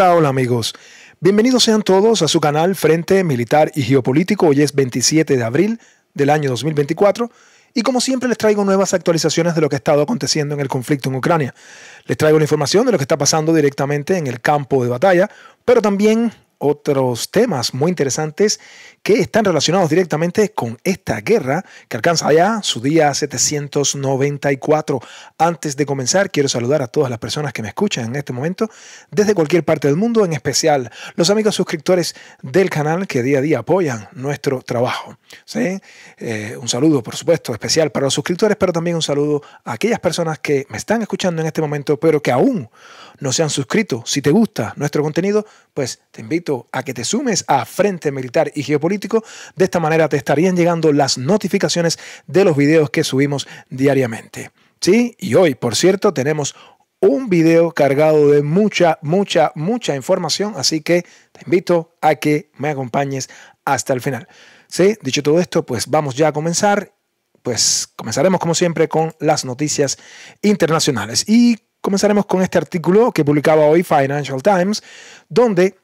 Hola, amigos. Bienvenidos sean todos a su canal Frente Militar y Geopolítico. Hoy es 27 de abril del año 2024 y como siempre les traigo nuevas actualizaciones de lo que ha estado aconteciendo en el conflicto en Ucrania. Les traigo la información de lo que está pasando directamente en el campo de batalla, pero también otros temas muy interesantes que están relacionados directamente con esta guerra que alcanza ya su día 794. Antes de comenzar, quiero saludar a todas las personas que me escuchan en este momento desde cualquier parte del mundo, en especial los amigos suscriptores del canal que día a día apoyan nuestro trabajo. ¿Sí? Eh, un saludo, por supuesto, especial para los suscriptores, pero también un saludo a aquellas personas que me están escuchando en este momento, pero que aún no se han suscrito. Si te gusta nuestro contenido, pues te invito a que te sumes a Frente Militar y Geopolítica de esta manera te estarían llegando las notificaciones de los videos que subimos diariamente. Sí, y hoy, por cierto, tenemos un video cargado de mucha, mucha, mucha información, así que te invito a que me acompañes hasta el final. Sí, dicho todo esto, pues vamos ya a comenzar. Pues comenzaremos como siempre con las noticias internacionales y comenzaremos con este artículo que publicaba hoy Financial Times, donde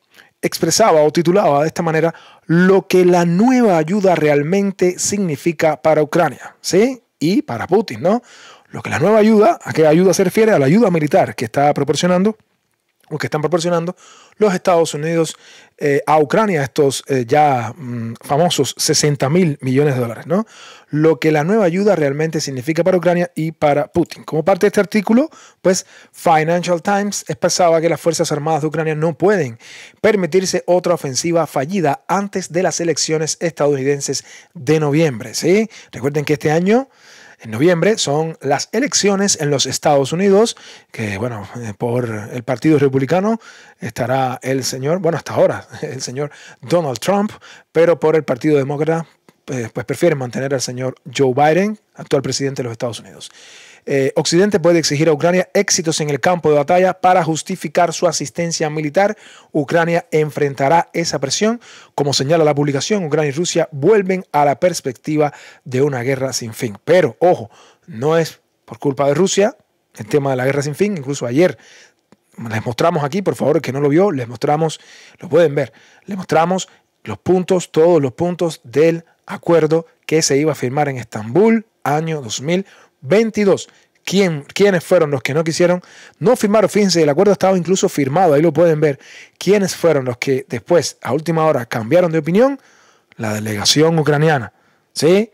expresaba o titulaba de esta manera lo que la nueva ayuda realmente significa para Ucrania, ¿sí? Y para Putin, ¿no? Lo que la nueva ayuda, ¿a qué ayuda se refiere? A la ayuda militar que está proporcionando o que están proporcionando los Estados Unidos eh, a Ucrania, estos eh, ya mm, famosos 60 mil millones de dólares, ¿no? Lo que la nueva ayuda realmente significa para Ucrania y para Putin. Como parte de este artículo, pues Financial Times expresaba que las Fuerzas Armadas de Ucrania no pueden permitirse otra ofensiva fallida antes de las elecciones estadounidenses de noviembre, ¿sí? Recuerden que este año en noviembre son las elecciones en los Estados Unidos, que bueno, eh, por el Partido Republicano estará el señor, bueno, hasta ahora, el señor Donald Trump, pero por el Partido Demócrata, eh, pues, prefieren mantener al señor Joe Biden, actual presidente de los Estados Unidos. Eh, Occidente puede exigir a Ucrania éxitos en el campo de batalla para justificar su asistencia militar. Ucrania enfrentará esa presión. Como señala la publicación, Ucrania y Rusia vuelven a la perspectiva de una guerra sin fin. Pero, ojo, no es por culpa de Rusia el tema de la guerra sin fin. Incluso ayer les mostramos aquí, por favor, el que no lo vio, les mostramos, lo pueden ver, les mostramos los puntos, todos los puntos del acuerdo que se iba a firmar en Estambul, año 2000 22. ¿Quiénes fueron los que no quisieron? No firmaron, fíjense, el acuerdo estaba incluso firmado, ahí lo pueden ver. ¿Quiénes fueron los que después, a última hora, cambiaron de opinión? La delegación ucraniana. ¿Sí?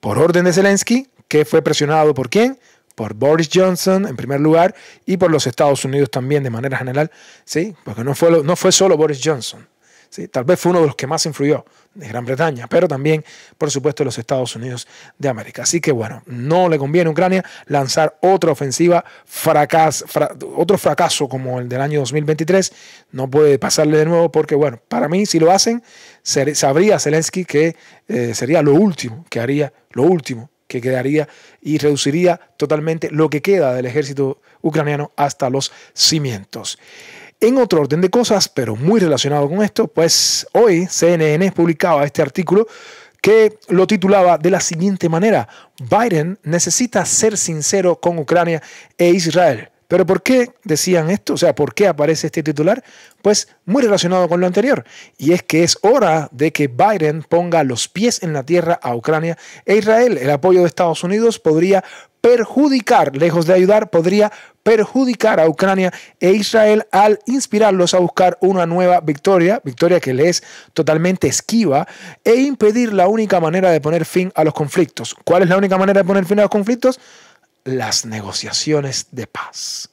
Por orden de Zelensky, que fue presionado por quién? por Boris Johnson en primer lugar y por los Estados Unidos también de manera general, ¿sí? porque no fue, no fue solo Boris Johnson, ¿sí? tal vez fue uno de los que más influyó, de Gran Bretaña, pero también, por supuesto, los Estados Unidos de América. Así que bueno, no le conviene a Ucrania lanzar otra ofensiva, fracas, otro fracaso como el del año 2023. No puede pasarle de nuevo porque, bueno, para mí, si lo hacen, sabría Zelensky que eh, sería lo último que haría, lo último que quedaría y reduciría totalmente lo que queda del ejército ucraniano hasta los cimientos. En otro orden de cosas, pero muy relacionado con esto, pues hoy CNN publicaba este artículo que lo titulaba de la siguiente manera, Biden necesita ser sincero con Ucrania e Israel. Pero ¿por qué decían esto? O sea, ¿por qué aparece este titular? Pues muy relacionado con lo anterior. Y es que es hora de que Biden ponga los pies en la tierra a Ucrania e Israel. El apoyo de Estados Unidos podría perjudicar, lejos de ayudar, podría perjudicar a Ucrania e Israel al inspirarlos a buscar una nueva victoria, victoria que les es totalmente esquiva, e impedir la única manera de poner fin a los conflictos. ¿Cuál es la única manera de poner fin a los conflictos? las negociaciones de paz.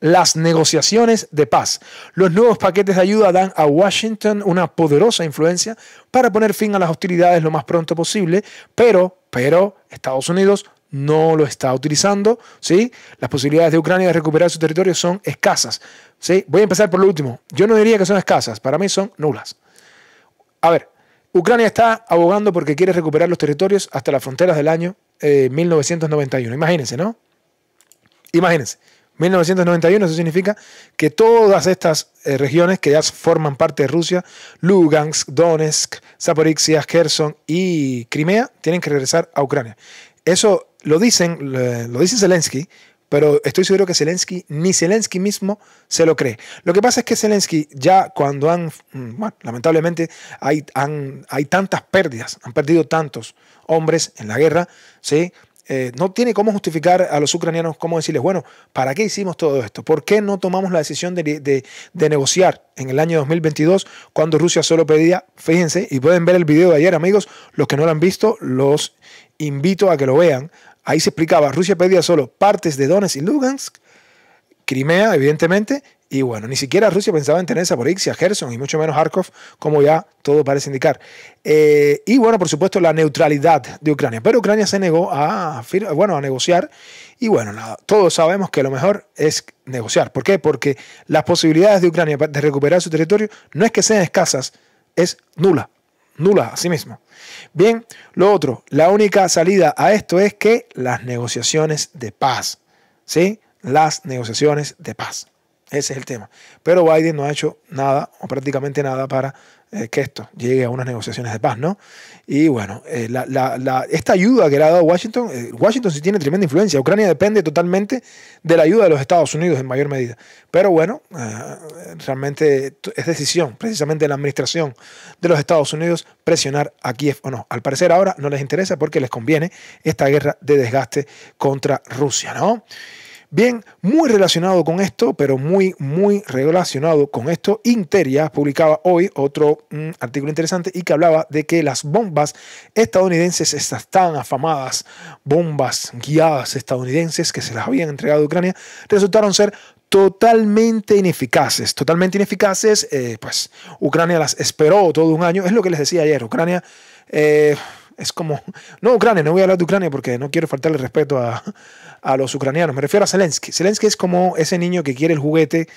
Las negociaciones de paz. Los nuevos paquetes de ayuda dan a Washington una poderosa influencia para poner fin a las hostilidades lo más pronto posible, pero, pero Estados Unidos no lo está utilizando, ¿sí? Las posibilidades de Ucrania de recuperar su territorio son escasas, ¿sí? Voy a empezar por lo último. Yo no diría que son escasas, para mí son nulas. A ver, Ucrania está abogando porque quiere recuperar los territorios hasta las fronteras del año 1991. Eh, Imagínense, ¿no? Imagínense. 1991, eso significa que todas estas eh, regiones que ya forman parte de Rusia, Lugansk, Donetsk, Zaporizhia, Kherson y Crimea, tienen que regresar a Ucrania. Eso lo dicen, eh, lo dice Zelensky, pero estoy seguro que Zelensky, ni Zelensky mismo se lo cree. Lo que pasa es que Zelensky ya cuando han, mm, lamentablemente hay, hay tantas pérdidas, han perdido tantos hombres en la guerra, eh, no tiene cómo justificar a los ucranianos, cómo decirles, bueno, ¿para qué hicimos todo esto? ¿Por qué no tomamos la decisión de, de, negociar en el año 2022 cuando Rusia solo pedía, fíjense, y pueden ver el video de ayer amigos, los que no lo han visto, los invito a que lo vean, Ahí se explicaba, Rusia pedía solo partes de Donetsk y Lugansk, Crimea, evidentemente, y bueno, ni siquiera Rusia pensaba en tener Ixia, Gerson y mucho menos Kharkov, como ya todo parece indicar. Eh, y bueno, por supuesto, la neutralidad de Ucrania. Pero Ucrania se negó a, bueno, a negociar y bueno, todos sabemos que lo mejor es negociar. ¿Por qué? Porque las posibilidades de Ucrania de recuperar su territorio no es que sean escasas, es nula. Nula, a sí mismo. Bien, lo otro, la única salida a esto es que las negociaciones de paz, ¿sí? Las negociaciones de paz. Ese es el tema. Pero Biden no ha hecho nada o prácticamente nada para eh, que esto llegue a unas negociaciones de paz, ¿no? Y bueno, eh, esta ayuda que le ha dado Washington, eh, Washington sí tiene tremenda influencia. Ucrania depende totalmente de la ayuda de los Estados Unidos en mayor medida. Pero bueno, realmente es decisión precisamente de la administración de los Estados Unidos presionar a Kiev o no. Al parecer ahora no les interesa porque les conviene esta guerra de desgaste contra Rusia, ¿no? Bien, muy relacionado con esto, pero muy, muy relacionado con esto, Interia publicaba hoy otro mm, artículo interesante y que hablaba de que las bombas estadounidenses, estas tan afamadas bombas guiadas estadounidenses que se las habían entregado a Ucrania, resultaron ser totalmente ineficaces, totalmente ineficaces, eh, pues Ucrania las esperó todo un año, es lo que les decía ayer, Ucrania... Eh, es como, no Ucrania, no voy a hablar de Ucrania porque no quiero faltarle respeto a, los ucranianos, me refiero a Zelensky. Zelensky es como ese niño que quiere el juguete,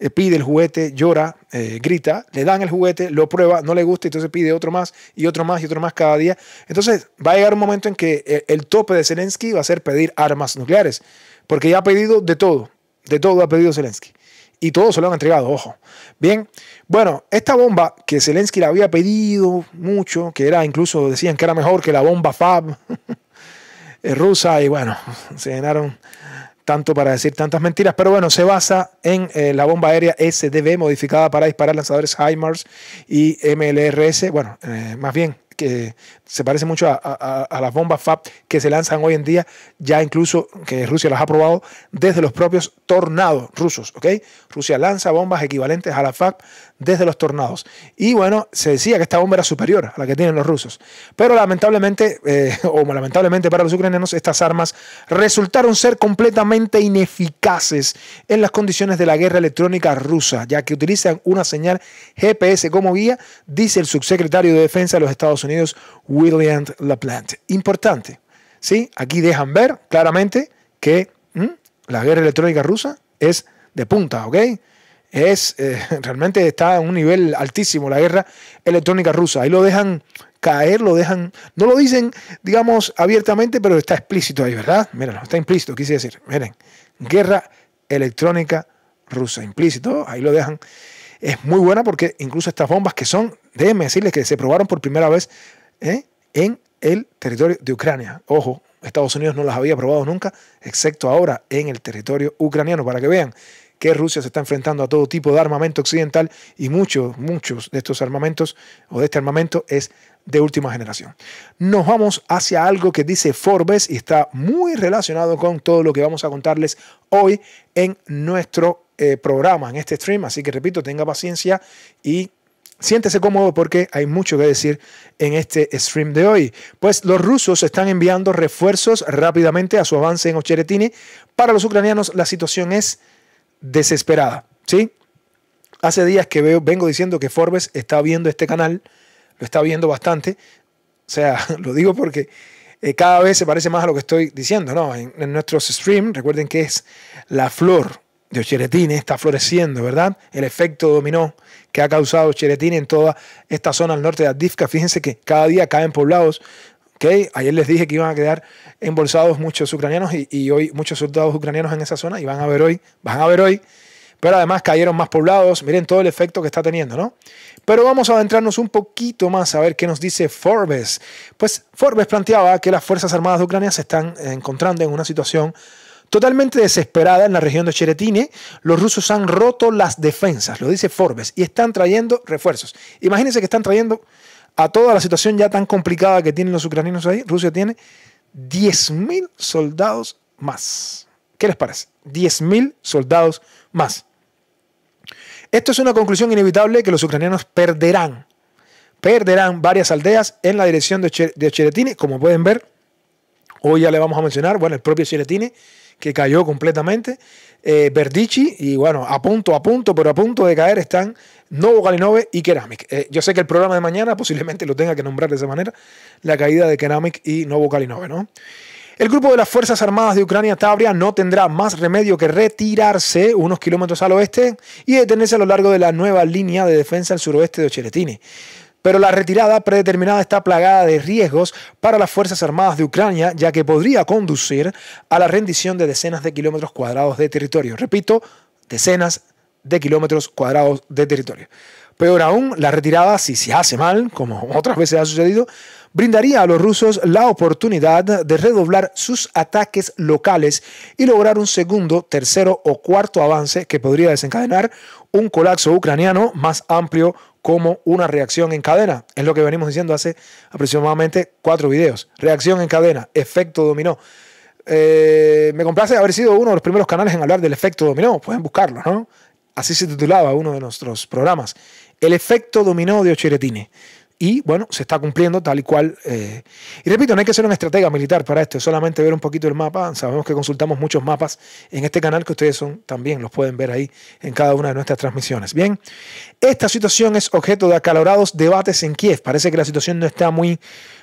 eh, pide el juguete, llora, eh, grita, le dan el juguete, lo prueba, no le gusta, y entonces pide otro más y otro más y otro más cada día. Entonces va a llegar un momento en que el, eh, el tope de Zelensky va a ser pedir armas nucleares, porque ya ha pedido de todo, de todo ha pedido Zelensky. Y todo se lo han entregado, ojo. Bien, bueno, esta bomba que Zelensky la había pedido mucho, que era incluso decían que era mejor que la bomba Fab eh, rusa, y bueno, se llenaron tanto para decir tantas mentiras, pero bueno, se basa en eh, la bomba aérea SDB modificada para disparar lanzadores HIMARS y MLRS, bueno, eh, más bien que se parece mucho a, las bombas FAB que se lanzan hoy en día, ya incluso que Rusia las ha probado desde los propios tornados rusos, ¿ok? Rusia lanza bombas equivalentes a las FAB desde los tornados. Y bueno, se decía que esta bomba era superior a la que tienen los rusos. Pero lamentablemente, eh, o lamentablemente para los ucranianos, estas armas resultaron ser completamente ineficaces en las condiciones de la guerra electrónica rusa, ya que utilizan una señal GPS como guía, dice el subsecretario de Defensa de los Estados Unidos, William LaPlante. Importante. ¿sí? Aquí dejan ver claramente que la guerra electrónica rusa es de punta, ¿ok? es eh, realmente está a un nivel altísimo la guerra electrónica rusa. Ahí lo dejan caer, lo dejan, no lo dicen, digamos, abiertamente, pero está explícito ahí, ¿verdad? Miren, está implícito, quise decir, miren, guerra electrónica rusa, implícito, ahí lo dejan. Es muy buena porque incluso estas bombas que son, déjenme decirles que se probaron por primera vez ¿eh? en el territorio de Ucrania. Ojo, Estados Unidos no las había probado nunca, excepto ahora en el territorio ucraniano, para que vean que Rusia se está enfrentando a todo tipo de armamento occidental y muchos, muchos de estos armamentos o de este armamento es de última generación. Nos vamos hacia algo que dice Forbes y está muy relacionado con todo lo que vamos a contarles hoy en nuestro eh, programa, en este stream. Así que repito, tenga paciencia y Siéntese cómodo porque hay mucho que decir en este stream de hoy. Pues los rusos están enviando refuerzos rápidamente a su avance en Ocheretini. Para los ucranianos la situación es desesperada, ¿sí? Hace días que veo, vengo diciendo que Forbes está viendo este canal, lo está viendo bastante. O sea, lo digo porque eh, cada vez se parece más a lo que estoy diciendo, ¿no? En, nuestros streams, recuerden que es la flor de Ocheretine está floreciendo, ¿verdad? El efecto dominó que ha causado Ocheretine en toda esta zona al norte de Adifka. Fíjense que cada día caen poblados Ayer les dije que iban a quedar embolsados muchos ucranianos y, y, hoy muchos soldados ucranianos en esa zona y van a ver hoy, van a ver hoy, pero además cayeron más poblados, miren todo el efecto que está teniendo, ¿no? Pero vamos a adentrarnos un poquito más a ver qué nos dice Forbes. Pues Forbes planteaba que las Fuerzas Armadas de Ucrania se están encontrando en una situación totalmente desesperada en la región de Cheretine. Los rusos han roto las defensas, lo dice Forbes, y están trayendo refuerzos. Imagínense que están trayendo a toda la situación ya tan complicada que tienen los ucranianos ahí, Rusia tiene 10.000 soldados más. ¿Qué les parece? 10.000 soldados más. Esto es una conclusión inevitable que los ucranianos perderán. Perderán varias aldeas en la dirección de, Cheretini, como pueden ver. Hoy ya le vamos a mencionar, bueno, el propio Cheretini, que cayó completamente. Eh, y bueno, a punto, a punto, pero a punto de caer están Novo y Keramik. Eh, yo sé que el programa de mañana posiblemente lo tenga que nombrar de esa manera, la caída de Keramik y Novo Kalinov. ¿no? El grupo de las Fuerzas Armadas de Ucrania, Tabria, no tendrá más remedio que retirarse unos kilómetros al oeste y detenerse a lo largo de la nueva línea de defensa al suroeste de Ocheretini pero la retirada predeterminada está plagada de riesgos para las Fuerzas Armadas de Ucrania, ya que podría conducir a la rendición de decenas de kilómetros cuadrados de territorio. Repito, decenas de kilómetros cuadrados de territorio. Peor aún, la retirada, si se hace mal, como otras veces ha sucedido, brindaría a los rusos la oportunidad de redoblar sus ataques locales y lograr un segundo, tercero o cuarto avance que podría desencadenar un colapso ucraniano más amplio como una reacción en cadena. Es lo que venimos diciendo hace aproximadamente cuatro videos. Reacción en cadena, efecto dominó. Eh, me complace haber sido uno de los primeros canales en hablar del efecto dominó. Pueden buscarlo, ¿no? así se titulaba uno de nuestros programas, el efecto dominó de Ocheretine. Y bueno, se está cumpliendo tal y cual. Eh, y repito, no hay que ser un estratega militar para esto, solamente ver un poquito el mapa. Sabemos que consultamos muchos mapas en este canal que ustedes son también, los pueden ver ahí en cada una de nuestras transmisiones. Bien, esta situación es objeto de acalorados debates en Kiev. Parece que la situación no está muy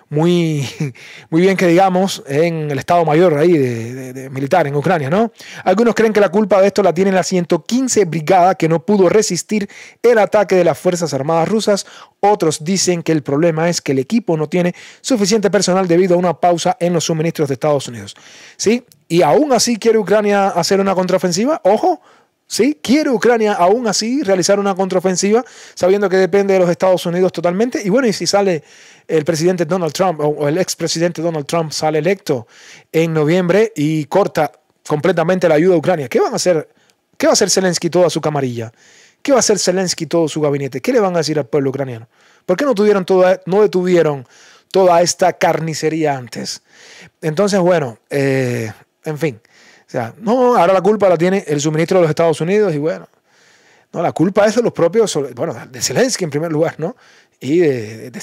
muy, muy bien que digamos en el Estado Mayor ahí de, militar en Ucrania, ¿no? Algunos creen que la culpa de esto la tiene la 115 Brigada que no pudo resistir el ataque de las Fuerzas Armadas rusas. Otros dicen que el problema es que el equipo no tiene suficiente personal debido a una pausa en los suministros de Estados Unidos. ¿Sí? Y aún así quiere Ucrania hacer una contraofensiva. Ojo, ¿Sí? ¿Quiere Ucrania aún así realizar una contraofensiva sabiendo que depende de los Estados Unidos totalmente? Y bueno, y si sale el presidente Donald Trump o el expresidente Donald Trump sale electo en noviembre y corta completamente la ayuda a Ucrania, ¿qué van a hacer? ¿Qué va a hacer Zelensky toda su camarilla? ¿Qué va a hacer Zelensky todo su gabinete? ¿Qué le van a decir al pueblo ucraniano? ¿Por qué no, tuvieron toda, no detuvieron toda esta carnicería antes? Entonces, bueno, eh, en fin. O sea, no, ahora la culpa la tiene el suministro de los Estados Unidos y bueno, no, la culpa es de los propios, bueno, de Zelensky en primer lugar, ¿no? Y de, de,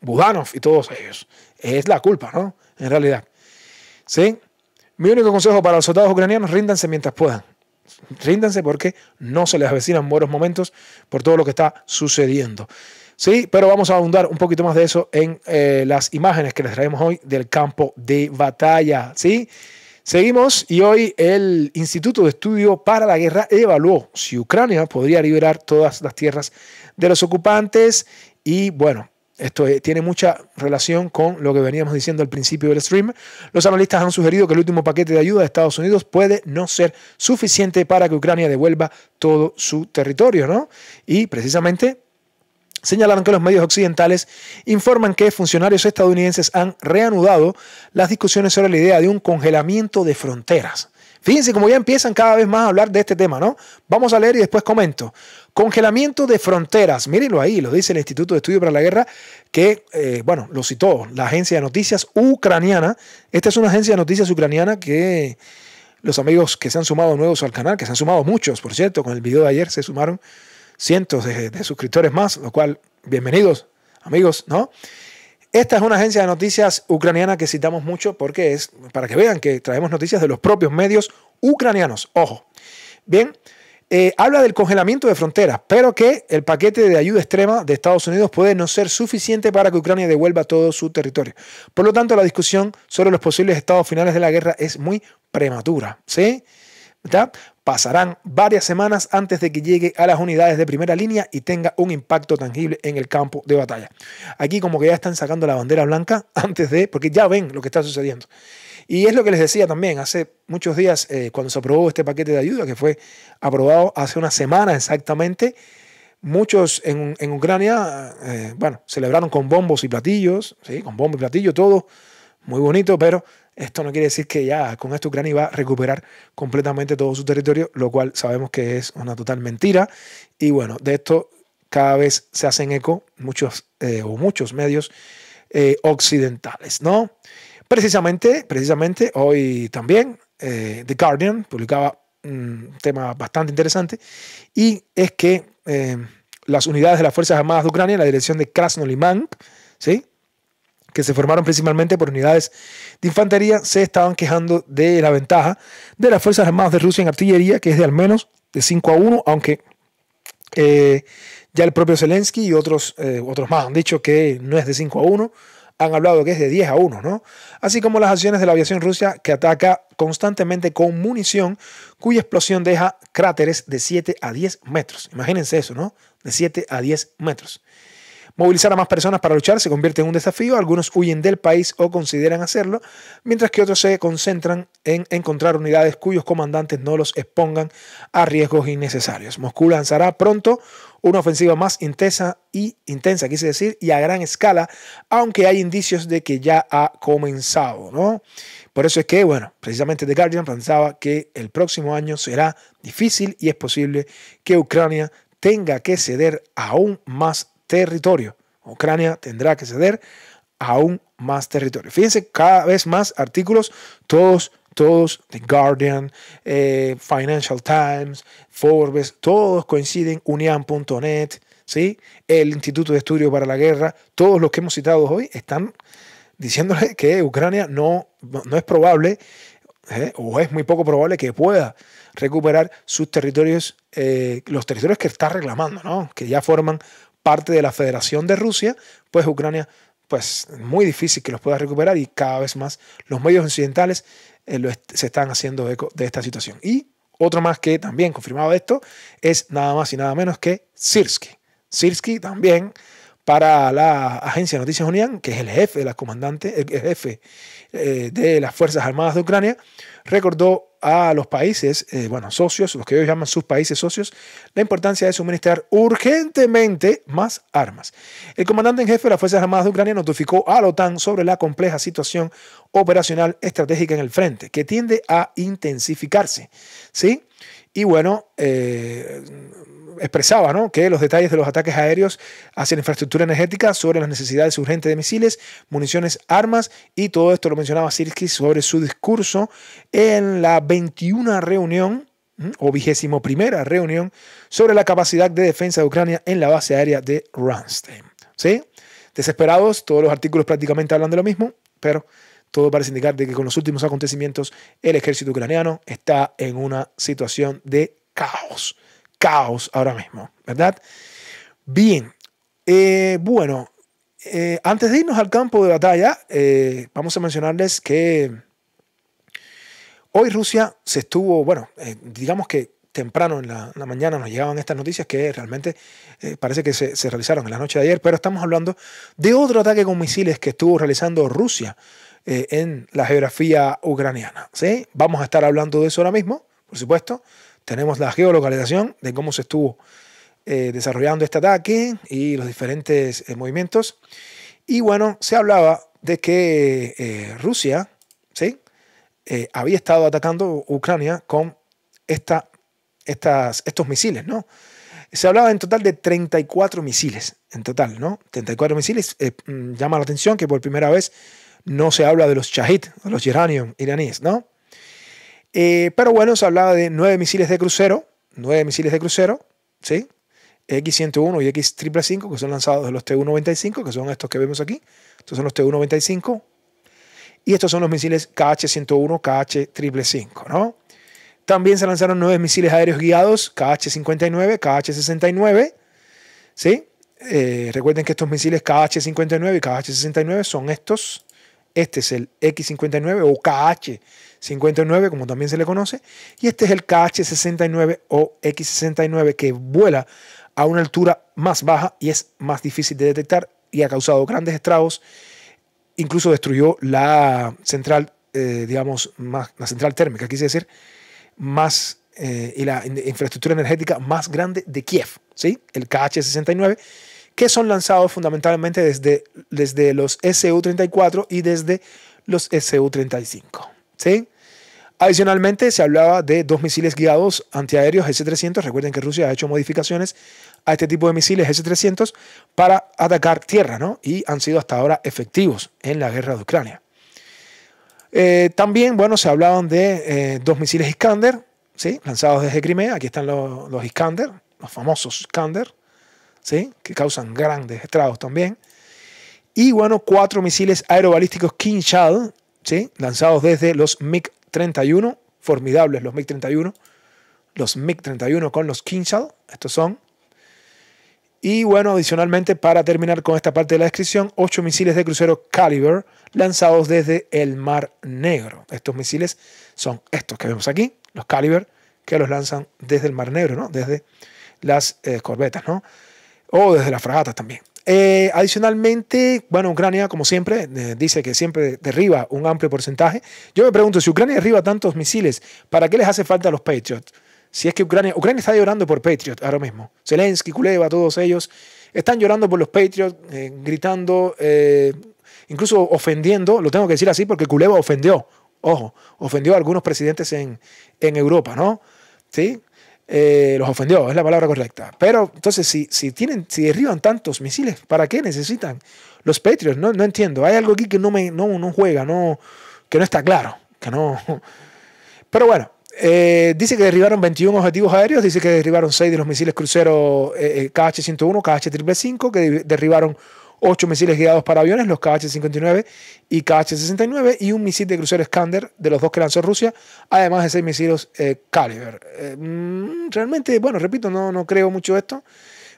Budanov y todos ellos. Es la culpa, ¿no? En realidad. ¿Sí? Mi único consejo para los soldados ucranianos, ríndanse mientras puedan. Ríndanse porque no se les avecinan buenos momentos por todo lo que está sucediendo. Sí, pero vamos a abundar un poquito más de eso en eh, las imágenes que les traemos hoy del campo de batalla. Sí. Seguimos y hoy el Instituto de Estudio para la Guerra evaluó si Ucrania podría liberar todas las tierras de los ocupantes y bueno, esto tiene mucha relación con lo que veníamos diciendo al principio del stream. Los analistas han sugerido que el último paquete de ayuda de Estados Unidos puede no ser suficiente para que Ucrania devuelva todo su territorio, ¿no? Y precisamente señalaron que los medios occidentales informan que funcionarios estadounidenses han reanudado las discusiones sobre la idea de un congelamiento de fronteras Fíjense cómo ya empiezan cada vez más a hablar de este tema, ¿no? Vamos a leer y después comento. Congelamiento de fronteras. Mírenlo ahí, lo dice el Instituto de Estudio para la Guerra, que, eh, bueno, lo citó la agencia de noticias ucraniana. Esta es una agencia de noticias ucraniana que los amigos que se han sumado nuevos al canal, que se han sumado muchos, por cierto, con el video de ayer se sumaron cientos de suscriptores más, lo cual, bienvenidos, amigos, ¿no? Esta es una agencia de noticias ucraniana que citamos mucho porque es, para que vean que traemos noticias de los propios medios ucranianos, ojo. Bien, eh, habla del congelamiento de fronteras, pero que el paquete de ayuda extrema de Estados Unidos puede no ser suficiente para que Ucrania devuelva todo su territorio. Por lo tanto, la discusión sobre los posibles estados finales de la guerra es muy prematura. ¿sí? Pasarán varias semanas antes de que llegue a las unidades de primera línea y tenga un impacto tangible en el campo de batalla. Aquí como que ya están sacando la bandera blanca antes de, porque ya ven lo que está sucediendo. Y es lo que les decía también hace muchos días eh, cuando se aprobó este paquete de ayuda, que fue aprobado hace una semana exactamente. Muchos en, Ucrania, eh, bueno, celebraron con bombos y platillos, ¿sí? con bombos y platillos, todo muy bonito, pero esto no quiere decir que ya con esto Ucrania va a recuperar completamente todo su territorio, lo cual sabemos que es una total mentira. Y bueno, de esto cada vez se hacen eco muchos eh, o muchos medios eh, occidentales, ¿no? Precisamente, precisamente hoy también eh, The Guardian publicaba un tema bastante interesante y es que las unidades de las Fuerzas Armadas de Ucrania, la dirección de Krasnolimank, ¿sí? que se formaron principalmente por unidades de infantería, se estaban quejando de la ventaja de las Fuerzas Armadas de Rusia en artillería, que es de al menos de 5 a 1, aunque eh, ya el propio Zelensky y otros, eh, otros más han dicho que no es de 5 a 1, han hablado que es de 10 a 1, ¿no? Así como las acciones de la aviación rusa que ataca constantemente con munición, cuya explosión deja cráteres de 7 a 10 metros. Imagínense eso, ¿no? De 7 a 10 metros. Movilizar a más personas para luchar se convierte en un desafío, algunos huyen del país o consideran hacerlo, mientras que otros se concentran en encontrar unidades cuyos comandantes no los expongan a riesgos innecesarios. Moscú lanzará pronto una ofensiva más intensa y intensa, quise decir, y a gran escala, aunque hay indicios de que ya ha comenzado, ¿no? Por eso es que, bueno, precisamente The Guardian pensaba que el próximo año será difícil y es posible que Ucrania tenga que ceder aún más territorio. Ucrania tendrá que ceder aún más territorio. Fíjense, cada vez más artículos, todos, todos, The Guardian, eh, Financial Times, Forbes, todos coinciden, unian.net, ¿sí? el Instituto de Estudio para la Guerra, todos los que hemos citado hoy están diciéndole que Ucrania no, no es probable ¿eh? o es muy poco probable que pueda recuperar sus territorios, eh, los territorios que está reclamando, ¿no? que ya forman parte de la Federación de Rusia, pues Ucrania, pues muy difícil que los pueda recuperar y cada vez más los medios occidentales eh, se están haciendo eco de esta situación. Y otro más que también confirmado esto es nada más y nada menos que Sirsky. Sirsky también para la agencia de Noticias unión que es el jefe de la comandante, el jefe eh, de las Fuerzas Armadas de Ucrania, recordó a los países, eh, bueno, socios, los que ellos llaman sus países socios, la importancia de suministrar urgentemente más armas. El comandante en jefe de las Fuerzas Armadas de Ucrania notificó a la OTAN sobre la compleja situación operacional estratégica en el frente, que tiende a intensificarse. ¿Sí? Y bueno, eh, expresaba ¿no? que los detalles de los ataques aéreos hacia la infraestructura energética sobre las necesidades urgentes de misiles, municiones, armas y todo esto lo mencionaba Sirki sobre su discurso en la 21 reunión o vigésimo primera reunión sobre la capacidad de defensa de Ucrania en la base aérea de Ramstein. ¿Sí? Desesperados, todos los artículos prácticamente hablan de lo mismo, pero todo parece indicar de que con los últimos acontecimientos el ejército ucraniano está en una situación de caos caos ahora mismo, ¿verdad? Bien, eh, bueno, eh, antes de irnos al campo de batalla, eh, vamos a mencionarles que hoy Rusia se estuvo, bueno, digamos que temprano en la, mañana nos llegaban estas noticias que realmente parece que se, realizaron en la noche de ayer, pero estamos hablando de otro ataque con misiles que estuvo realizando Rusia en la geografía ucraniana. ¿sí? Vamos a estar hablando de eso ahora mismo, por supuesto. Tenemos la geolocalización de cómo se estuvo eh, desarrollando este ataque y los diferentes eh, movimientos. Y bueno, se hablaba de que eh, Rusia ¿sí? había estado atacando Ucrania con esta, estas, estos misiles, ¿no? Se hablaba en total de 34 misiles, en total, ¿no? 34 misiles. Mm, llama la atención que por primera vez no se habla de los Shahid, los Geranium iraníes, ¿no? Eh, pero bueno, se hablaba de nueve misiles de crucero, nueve misiles de crucero, ¿sí? X-101 y x 555 que son lanzados de los T-195, que son estos que vemos aquí. Estos son los T-195. Y estos son los misiles KH-101, kh 555 ¿no? También se lanzaron nueve misiles aéreos guiados, KH-59, KH-69, ¿sí? Eh, recuerden que estos misiles KH-59 y KH-69 son estos, este es el X59 o KH59, como también se le conoce, y este es el KH69 o X69 que vuela a una altura más baja y es más difícil de detectar y ha causado grandes estragos. Incluso destruyó la central, eh, digamos, la central térmica, quise decir, más eh, y la infraestructura energética más grande de Kiev, ¿sí? El KH69 que son lanzados fundamentalmente desde, desde los SU-34 y desde los SU-35. ¿sí? Adicionalmente, se hablaba de dos misiles guiados antiaéreos S-300. Recuerden que Rusia ha hecho modificaciones a este tipo de misiles S-300 para atacar tierra, ¿no? Y han sido hasta ahora efectivos en la guerra de Ucrania. Eh, también, bueno, se hablaban de eh, dos misiles Iskander, ¿sí? Lanzados desde Crimea. Aquí están los, los Iskander, los famosos Iskander que causan grandes estragos también. Y bueno, cuatro misiles aerobalísticos Kinshal, ¿sí? lanzados desde los MiG-31, formidables los MiG-31, los MiG-31 con los Kinshal, estos son. Y bueno, adicionalmente, para terminar con esta parte de la descripción, ocho misiles de crucero Caliber lanzados desde el Mar Negro. Estos misiles son estos que vemos aquí, los Caliber, que los lanzan desde el Mar Negro, ¿no? Desde las eh, corbetas, ¿no? o desde las fragatas también. Eh, adicionalmente, bueno, Ucrania, como siempre, eh, dice que siempre derriba un amplio porcentaje. Yo me pregunto, si Ucrania derriba tantos misiles, ¿para qué les hace falta a los Patriots? Si es que Ucrania, Ucrania está llorando por Patriots ahora mismo. Zelensky, Kuleva, todos ellos están llorando por los Patriots, eh, gritando, incluso ofendiendo, lo tengo que decir así porque Kuleva ofendió, ojo, ofendió a algunos presidentes en, en Europa, ¿no? ¿Sí? Eh, los ofendió, es la palabra correcta. Pero entonces, si, si, tienen, si derriban tantos misiles, ¿para qué necesitan los Patriots? No, entiendo. Hay algo aquí que no, me, no, no juega, no, que no está claro. Que no. Pero bueno, eh, dice que derribaron 21 objetivos aéreos, dice que derribaron 6 de los misiles cruceros KH-101, kh 555 que derribaron 8 misiles guiados para aviones, los KH-59 y KH-69, y un misil de crucero Skander, de los dos que lanzó Rusia, además de seis misiles eh, Caliber. Eh, mm, realmente, bueno, repito, no, no creo mucho esto,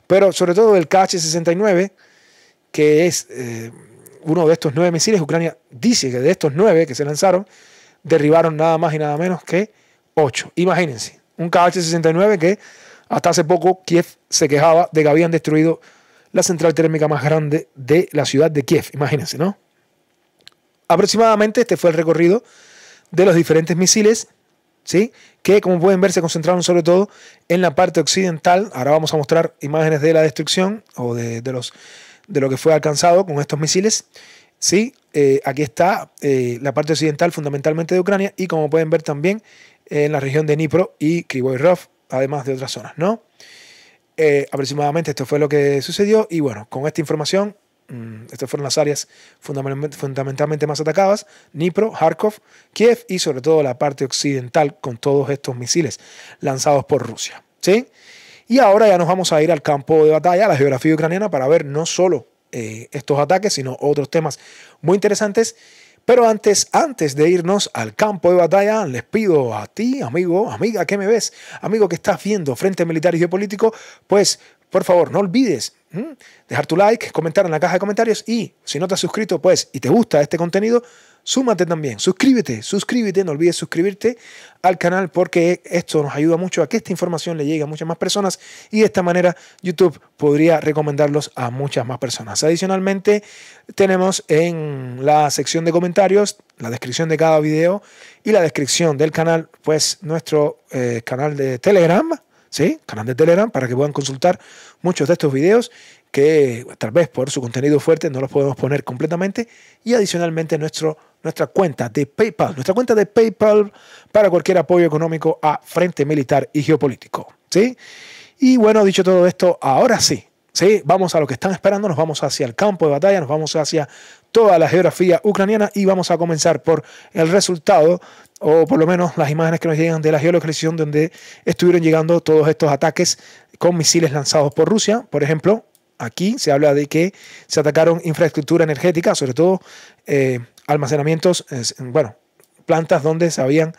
pero sobre todo el KH-69, que es eh, uno de estos nueve misiles, Ucrania dice que de estos nueve que se lanzaron, derribaron nada más y nada menos que ocho. Imagínense, un KH-69 que hasta hace poco Kiev se quejaba de que habían destruido la central térmica más grande de la ciudad de Kiev. Imagínense, ¿no? Aproximadamente este fue el recorrido de los diferentes misiles, ¿sí? Que como pueden ver se concentraron sobre todo en la parte occidental. Ahora vamos a mostrar imágenes de la destrucción o de, los, de lo que fue alcanzado con estos misiles. ¿sí? Eh, aquí está eh, la parte occidental fundamentalmente de Ucrania y como pueden ver también en la región de Dnipro y Kryvyi además de otras zonas, ¿no? Eh, aproximadamente esto fue lo que sucedió y bueno, con esta información, mm, estas fueron las áreas fundamentalmente más atacadas, Dnipro, Kharkov, Kiev y sobre todo la parte occidental con todos estos misiles lanzados por Rusia. ¿sí? Y ahora ya nos vamos a ir al campo de batalla, a la geografía ucraniana, para ver no solo eh, estos ataques, sino otros temas muy interesantes. Pero antes, antes de irnos al campo de batalla, les pido a ti, amigo, amiga que me ves, amigo que estás viendo Frente Militar y Geopolítico, pues por favor, no olvides dejar tu like, comentar en la caja de comentarios y si no te has suscrito, pues, y te gusta este contenido, súmate también, suscríbete, suscríbete, no olvides suscribirte al canal porque esto nos ayuda mucho a que esta información le llegue a muchas más personas y de esta manera YouTube podría recomendarlos a muchas más personas. Adicionalmente, tenemos en la sección de comentarios, la descripción de cada video y la descripción del canal, pues nuestro eh, canal de Telegram, ¿sí? Canal de Telegram para que puedan consultar muchos de estos videos que tal vez por su contenido fuerte no los podemos poner completamente. Y adicionalmente nuestro, nuestra cuenta de PayPal, nuestra cuenta de PayPal para cualquier apoyo económico a Frente Militar y Geopolítico. ¿sí? Y bueno, dicho todo esto, ahora sí, ¿sí? vamos a lo que están esperando, nos vamos hacia el campo de batalla, nos vamos hacia toda la geografía ucraniana y vamos a comenzar por el resultado o por lo menos las imágenes que nos llegan de la geolocalización donde estuvieron llegando todos estos ataques con misiles lanzados por Rusia, por ejemplo, aquí se habla de que se atacaron infraestructura energética, sobre todo eh, almacenamientos, bueno, plantas donde se habían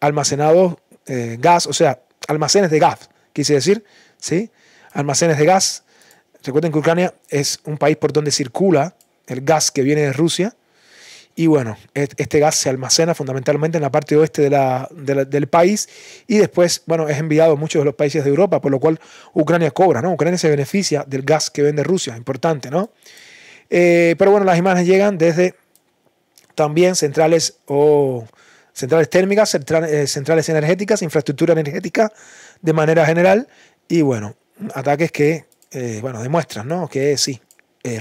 almacenado eh, gas, o sea, almacenes de gas, quise decir, ¿sí? Almacenes de gas. Recuerden que Ucrania es un país por donde circula el gas que viene de Rusia y bueno, este gas se almacena fundamentalmente en la parte oeste del país y después, bueno, es enviado a muchos de los países de Europa, por lo cual Ucrania cobra, ¿no? Ucrania se beneficia del gas que vende Rusia, importante, ¿no? Eh, pero bueno, las imágenes llegan desde también centrales o... centrales térmicas, eh, centrales energéticas, infraestructura energética de manera general y bueno, ataques que eh, bueno, demuestran ¿no? que sí,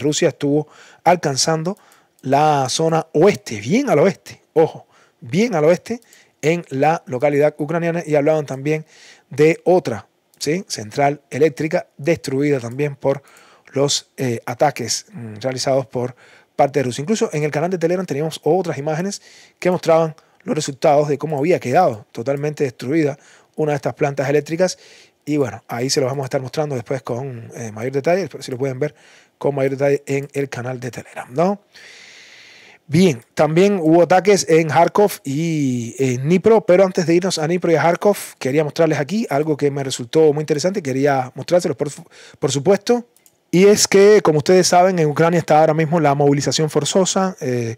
Rusia estuvo alcanzando la zona oeste, bien al oeste, ojo, bien al oeste en la localidad ucraniana y hablaban también de otra ¿sí? central eléctrica destruida también por los eh, ataques mm, realizados por parte de Rusia. Incluso en el canal de Telegram teníamos otras imágenes que mostraban los resultados de cómo había quedado totalmente destruida una de estas plantas eléctricas. Y bueno, ahí se los vamos a estar mostrando después con eh, mayor detalle, pero si lo pueden ver con mayor detalle en el canal de Telegram, ¿no? Bien, también hubo ataques en Kharkov y en Dnipro, pero antes de irnos a Dnipro y a Kharkov, quería mostrarles aquí algo que me resultó muy interesante, quería mostrárselos por, por supuesto. Y es que, como ustedes saben, en Ucrania está ahora mismo la movilización forzosa. Eh,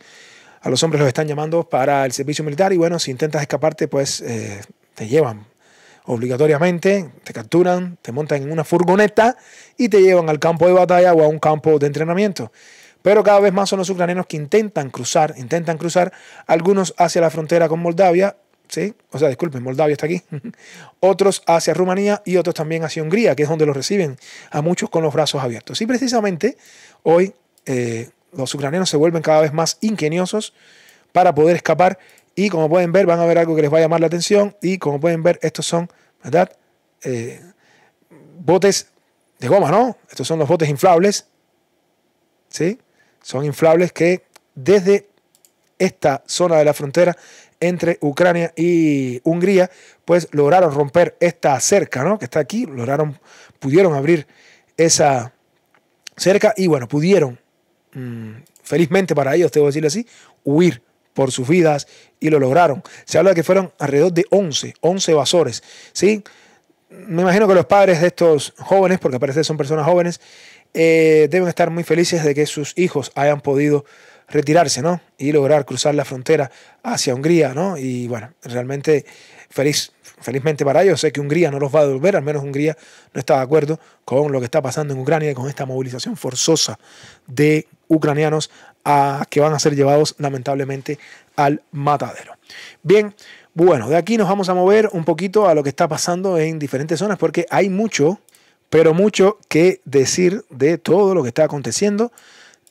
a los hombres los están llamando para el servicio militar y bueno, si intentas escaparte, pues eh, te llevan obligatoriamente, te capturan, te montan en una furgoneta y te llevan al campo de batalla o a un campo de entrenamiento pero cada vez más son los ucranianos que intentan cruzar, intentan cruzar, algunos hacia la frontera con Moldavia, ¿sí? o sea, disculpen, Moldavia está aquí, otros hacia Rumanía y otros también hacia Hungría, que es donde los reciben a muchos con los brazos abiertos. Y precisamente hoy eh, los ucranianos se vuelven cada vez más ingeniosos para poder escapar y como pueden ver van a ver algo que les va a llamar la atención y como pueden ver estos son, ¿verdad? Eh, botes de goma, ¿no? Estos son los botes inflables, ¿sí? Son inflables que desde esta zona de la frontera entre Ucrania y Hungría, pues lograron romper esta cerca, ¿no? Que está aquí, lograron, pudieron abrir esa cerca y bueno, pudieron, mm, felizmente para ellos, que decirlo así, huir por sus vidas y lo lograron. Se habla de que fueron alrededor de 11, 11 basores, ¿sí? Me imagino que los padres de estos jóvenes, porque parece que son personas jóvenes, eh, deben estar muy felices de que sus hijos hayan podido retirarse, ¿no? Y lograr cruzar la frontera hacia Hungría, ¿no? Y bueno, realmente feliz, felizmente para ellos, sé que Hungría no los va a devolver, al menos Hungría no está de acuerdo con lo que está pasando en Ucrania y con esta movilización forzosa de ucranianos a, que van a ser llevados lamentablemente al matadero. Bien, bueno, de aquí nos vamos a mover un poquito a lo que está pasando en diferentes zonas porque hay mucho, pero mucho que decir de todo lo que está aconteciendo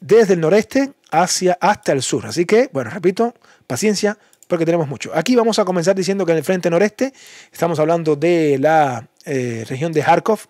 desde el noreste hacia hasta el sur. Así que, bueno, repito, paciencia porque tenemos mucho. Aquí vamos a comenzar diciendo que en el frente noreste estamos hablando de la eh, región de Kharkov.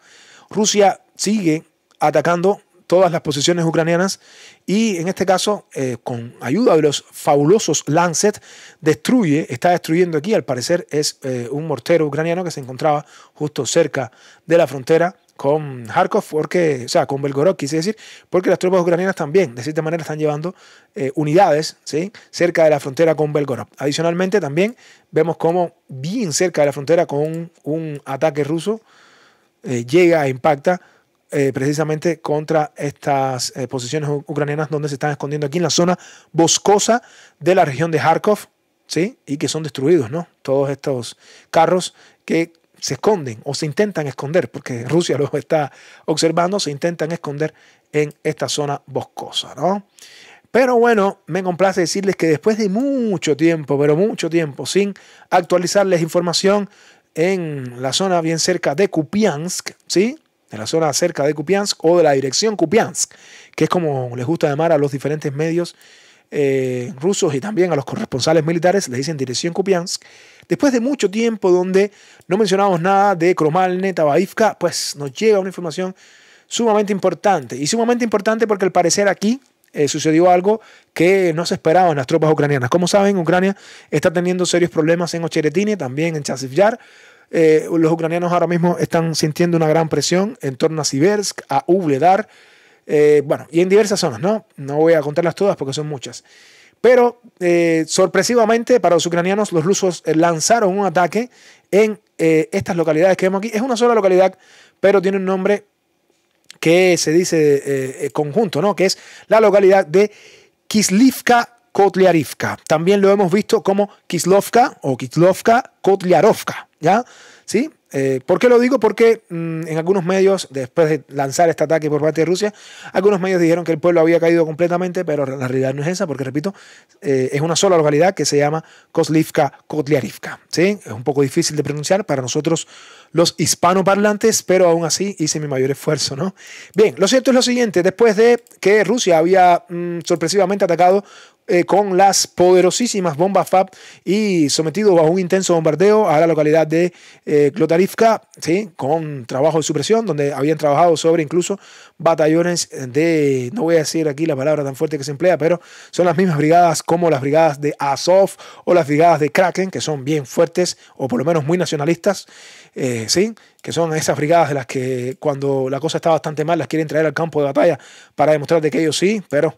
Rusia sigue atacando todas las posiciones ucranianas y en este caso, eh, con ayuda de los fabulosos Lancet, destruye, está destruyendo aquí, al parecer es eh, un mortero ucraniano que se encontraba justo cerca de la frontera con Kharkov, porque, o sea, con Belgorod, quise decir, porque las tropas ucranianas también, de cierta manera, están llevando eh, unidades ¿sí? cerca de la frontera con Belgorod. Adicionalmente, también vemos cómo bien cerca de la frontera con un ataque ruso eh, llega e impacta eh, precisamente contra estas posiciones ucranianas donde se están escondiendo aquí en la zona boscosa de la región de Kharkov, ¿sí? y que son destruidos, ¿no? Todos estos carros que se esconden o se intentan esconder, porque Rusia los está observando, se intentan esconder en esta zona boscosa, ¿no? Pero bueno, me complace decirles que después de mucho tiempo, pero mucho tiempo, sin actualizarles información en la zona bien cerca de Kupiansk, ¿sí? En la zona cerca de Kupiansk o de la dirección Kupiansk, que es como les gusta llamar a los diferentes medios eh, rusos y también a los corresponsales militares, le dicen dirección Kupiansk. Después de mucho tiempo donde no mencionamos nada de Kromalne, Tabaivka, pues nos llega una información sumamente importante. Y sumamente importante porque al parecer aquí eh, sucedió algo que no se esperaba en las tropas ucranianas. Como saben, Ucrania está teniendo serios problemas en Ocheretine, también en Chasivyar. Eh, los ucranianos ahora mismo están sintiendo una gran presión en torno a Siversk, a Ubledar. Eh, bueno, y en diversas zonas, ¿no? No voy a contarlas todas porque son muchas. Pero eh, sorpresivamente para los ucranianos, los rusos eh, lanzaron un ataque en estas localidades que vemos aquí. Es una sola localidad, pero tiene un nombre que se dice conjunto, ¿no? Que es la localidad de Kislivka Kotliarivka. También lo hemos visto como Kislovka o Kislovka Kotliarovka, ¿ya? ¿Sí? Eh, ¿Por qué lo digo? Porque mm, en algunos medios, después de lanzar este ataque por parte de Rusia, algunos medios dijeron que el pueblo había caído completamente, pero la realidad no es esa, porque repito, eh, es una sola localidad que se llama Koslivka Kotliarivka. ¿sí? Es un poco difícil de pronunciar para nosotros los hispanoparlantes, pero aún así hice mi mayor esfuerzo, ¿no? Bien, lo cierto es lo siguiente, después de que Rusia había mm, sorpresivamente atacado eh, con las poderosísimas bombas FAB y sometido a un intenso bombardeo a la localidad de eh, Klotarivka, ¿sí? con trabajo de supresión, donde habían trabajado sobre incluso batallones de, no voy a decir aquí la palabra tan fuerte que se emplea, pero son las mismas brigadas como las brigadas de Azov o las brigadas de Kraken, que son bien fuertes o por lo menos muy nacionalistas, eh, ¿sí? que son esas brigadas de las que cuando la cosa está bastante mal las quieren traer al campo de batalla para demostrar de que ellos sí, pero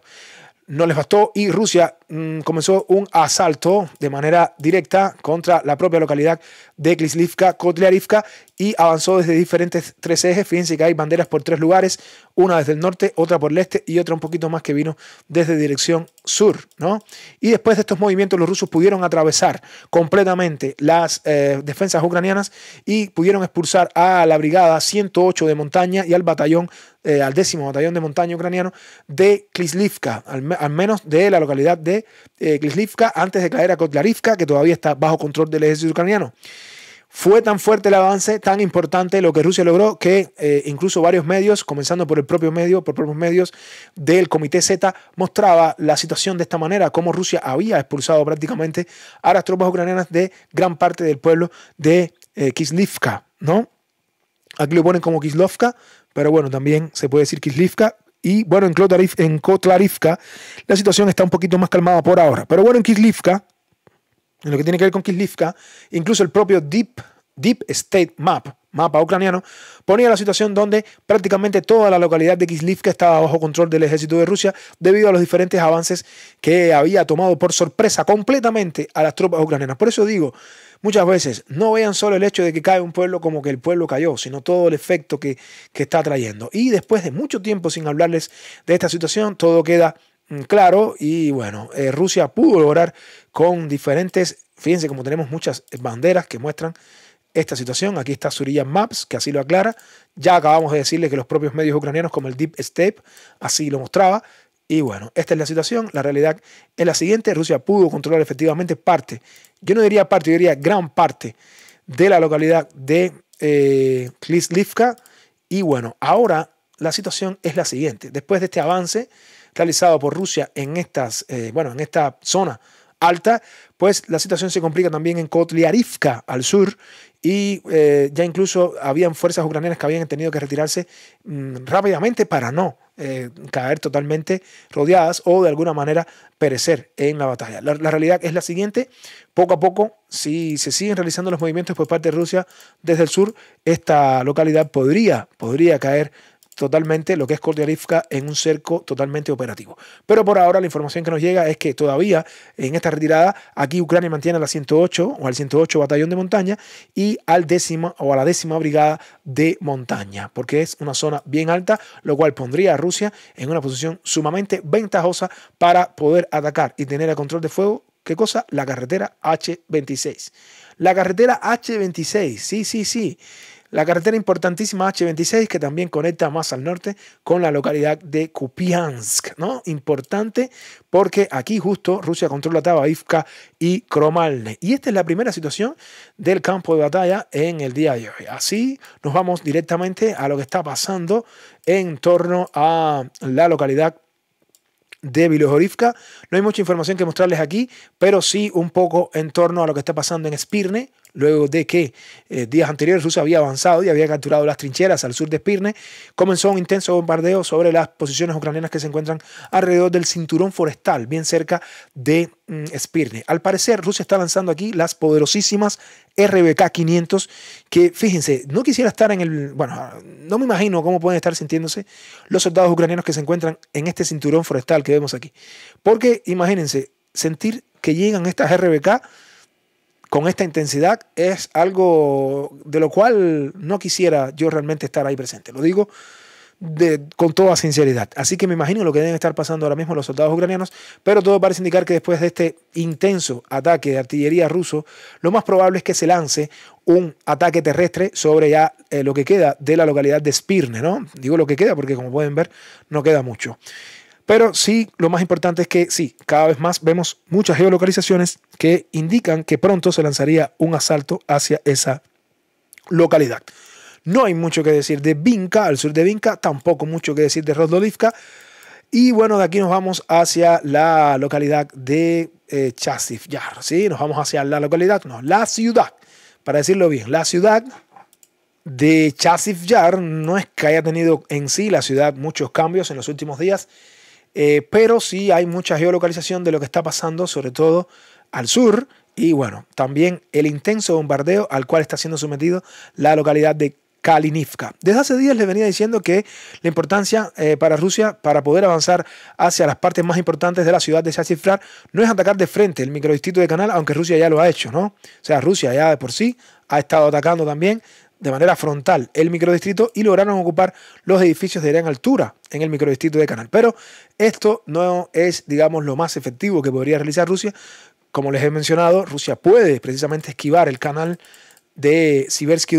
no les bastó y Rusia mm, comenzó un asalto de manera directa contra la propia localidad de Klislivka, Kotliarivka y avanzó desde diferentes tres ejes. Fíjense que hay banderas por tres lugares, una desde el norte, otra por el este y otra un poquito más que vino desde dirección sur, ¿no? Y después de estos movimientos los rusos pudieron atravesar completamente las eh, defensas ucranianas y pudieron expulsar a la brigada 108 de montaña y al batallón, eh, al décimo batallón de montaña ucraniano de Klislivka, al, menos de la localidad de eh, Klislivka, antes de caer a Kotlarivka, que todavía está bajo control del ejército ucraniano. Fue tan fuerte el avance, tan importante lo que Rusia logró, que eh, incluso varios medios, comenzando por el propio medio, por propios medios del Comité Z, mostraba la situación de esta manera, cómo Rusia había expulsado prácticamente a las tropas ucranianas de gran parte del pueblo de eh, Kislivka, ¿no? Aquí lo ponen como Kislovka, pero bueno, también se puede decir Kislivka, y bueno, en, Kotlarivka la situación está un poquito más calmada por ahora. Pero bueno, en Kislivka, en lo que tiene que ver con Kislivka, incluso el propio Deep, Deep State Map, mapa ucraniano, ponía la situación donde prácticamente toda la localidad de Kislivka estaba bajo control del ejército de Rusia debido a los diferentes avances que había tomado por sorpresa completamente a las tropas ucranianas. Por eso digo, muchas veces no vean solo el hecho de que cae un pueblo como que el pueblo cayó, sino todo el efecto que, que está trayendo. Y después de mucho tiempo sin hablarles de esta situación, todo queda Mm, claro, y bueno, eh, Rusia pudo lograr con diferentes, fíjense como tenemos muchas banderas que muestran esta situación. Aquí está Surilla Maps, que así lo aclara. Ya acabamos de decirle que los propios medios ucranianos, como el Deep State, así lo mostraba. Y bueno, esta es la situación. La realidad es la siguiente. Rusia pudo controlar efectivamente parte, yo no diría parte, yo diría gran parte de la localidad de eh, Klislivka. Y bueno, ahora la situación es la siguiente. Después de este avance, realizado por Rusia en, estas, eh, bueno, en esta zona alta, pues la situación se complica también en Kotliarivka, al sur, y eh, ya incluso habían fuerzas ucranianas que habían tenido que retirarse mm, rápidamente para no eh, caer totalmente rodeadas o de alguna manera perecer en la batalla. La, realidad es la siguiente, poco a poco, si se siguen realizando los movimientos por parte de Rusia desde el sur, esta localidad podría, podría caer totalmente lo que es Kordialivka en un cerco totalmente operativo. Pero por ahora la información que nos llega es que todavía en esta retirada aquí Ucrania mantiene a la 108 o al 108 batallón de montaña y al décima o a la décima brigada de montaña, porque es una zona bien alta, lo cual pondría a Rusia en una posición sumamente ventajosa para poder atacar y tener el control de fuego ¿Qué cosa? La carretera H26. La carretera H26, sí, sí, sí. La carretera importantísima H26 que también conecta más al norte con la localidad de Kupiansk, ¿no? Importante porque aquí justo Rusia controla Tabaivka y Kromalne. Y esta es la primera situación del campo de batalla en el día de hoy. Así nos vamos directamente a lo que está pasando en torno a la localidad de Vilojorivka. No hay mucha información que mostrarles aquí, pero sí un poco en torno a lo que está pasando en Spirne, luego de que eh, días anteriores Rusia había avanzado y había capturado las trincheras al sur de Spirne, comenzó un intenso bombardeo sobre las posiciones ucranianas que se encuentran alrededor del cinturón forestal, bien cerca de mm, Spirne. Al parecer, Rusia está lanzando aquí las poderosísimas RBK 500, que fíjense, no quisiera estar en el, bueno, no me imagino cómo pueden estar sintiéndose los soldados ucranianos que se encuentran en este cinturón forestal que vemos aquí. Porque imagínense, sentir que llegan estas RBK con esta intensidad es algo de lo cual no quisiera yo realmente estar ahí presente. Lo digo con toda sinceridad. Así que me imagino lo que deben estar pasando ahora mismo los soldados ucranianos, pero todo parece indicar que después de este intenso ataque de artillería ruso, lo más probable es que se lance un ataque terrestre sobre ya eh, lo que queda de la localidad de Spirne, ¿no? Digo lo que queda porque como pueden ver no queda mucho. Pero sí, lo más importante es que sí, cada vez más vemos muchas geolocalizaciones que indican que pronto se lanzaría un asalto hacia esa localidad. No hay mucho que decir de Vinca, al sur de Vinca, tampoco mucho que decir de Rodolivka. Y bueno, de aquí nos vamos hacia la localidad de eh, Yar ¿sí? Nos vamos hacia la localidad, no, la ciudad, para decirlo bien, la ciudad de Yar no es que haya tenido en sí la ciudad muchos cambios en los últimos días. Eh, pero sí hay mucha geolocalización de lo que está pasando, sobre todo al sur, y bueno, también el intenso bombardeo al cual está siendo sometido la localidad de Kalinivka. Desde hace días les venía diciendo que la importancia eh, para Rusia para poder avanzar hacia las partes más importantes de la ciudad de Sachifrar no es atacar de frente el microdistrito de Canal, aunque Rusia ya lo ha hecho, ¿no? O sea, Rusia ya de por sí ha estado atacando también de manera frontal el microdistrito y lograron ocupar los edificios de gran altura en el microdistrito de Canal. Pero esto no es, digamos, lo más efectivo que podría realizar Rusia. Como les he mencionado, Rusia puede precisamente esquivar el canal de Sibersky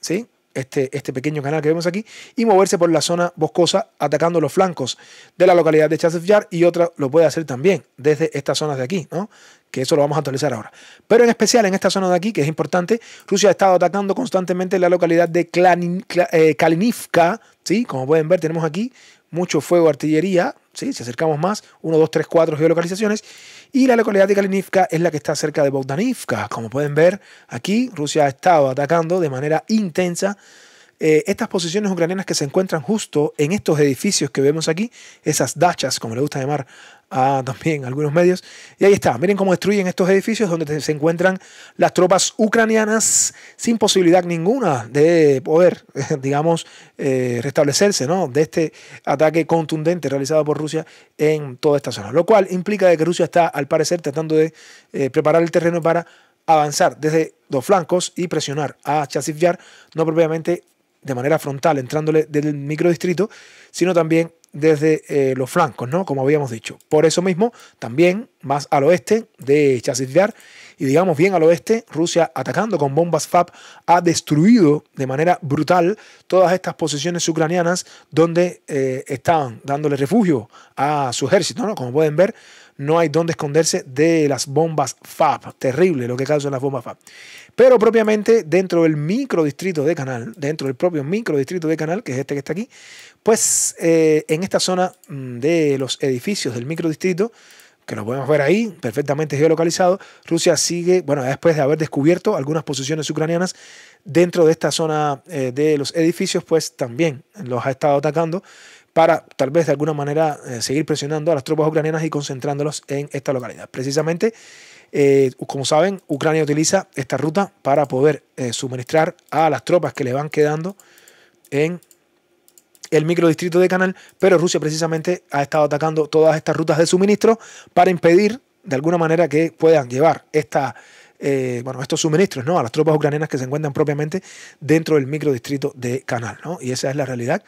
¿sí? Este, este, pequeño canal que vemos aquí, y moverse por la zona boscosa atacando los flancos de la localidad de Chasefjar y otra lo puede hacer también desde estas zonas de aquí, ¿no? que eso lo vamos a actualizar ahora. Pero en especial en esta zona de aquí, que es importante, Rusia ha estado atacando constantemente la localidad de eh, Kalinivka, ¿sí? como pueden ver tenemos aquí mucho fuego, artillería, ¿sí? si acercamos más, 1, 2, 3, 4 geolocalizaciones, y la localidad de Kalinivka es la que está cerca de Bogdanivka. Como pueden ver aquí, Rusia ha estado atacando de manera intensa eh, estas posiciones ucranianas que se encuentran justo en estos edificios que vemos aquí, esas dachas, como le gusta llamar también algunos medios. Y ahí está, miren cómo destruyen estos edificios donde se encuentran las tropas ucranianas sin posibilidad ninguna de poder, digamos, eh, restablecerse ¿no? de este ataque contundente realizado por Rusia en toda esta zona. Lo cual implica de que Rusia está, al parecer, tratando de eh, preparar el terreno para avanzar desde los flancos y presionar a Chasivyar, no propiamente de manera frontal, entrándole del microdistrito, sino también desde eh, los flancos, ¿no? Como habíamos dicho. Por eso mismo, también más al oeste de Chasivyar y digamos bien al oeste, Rusia atacando con bombas FAB ha destruido de manera brutal todas estas posiciones ucranianas donde eh, estaban dándole refugio a su ejército, ¿no? Como pueden ver, no hay dónde esconderse de las bombas FAB. Terrible lo que causan las bombas FAB. Pero propiamente dentro del microdistrito de Canal, dentro del propio microdistrito de Canal, que es este que está aquí, pues eh, en esta zona mm, de los edificios del microdistrito, que lo podemos ver ahí, perfectamente geolocalizado, Rusia sigue, bueno, después de haber descubierto algunas posiciones ucranianas dentro de esta zona eh, de los edificios, pues también los ha estado atacando para tal vez de alguna manera eh, seguir presionando a las tropas ucranianas y concentrándolos en esta localidad. Precisamente, como saben, Ucrania utiliza esta ruta para poder suministrar a las tropas que le van quedando en el microdistrito de Canal, pero Rusia precisamente ha estado atacando todas estas rutas de suministro para impedir de alguna manera que puedan llevar esta, eh, estos suministros ¿no? a las tropas ucranianas que se encuentran propiamente dentro del microdistrito de Canal. ¿no? Y esa es la realidad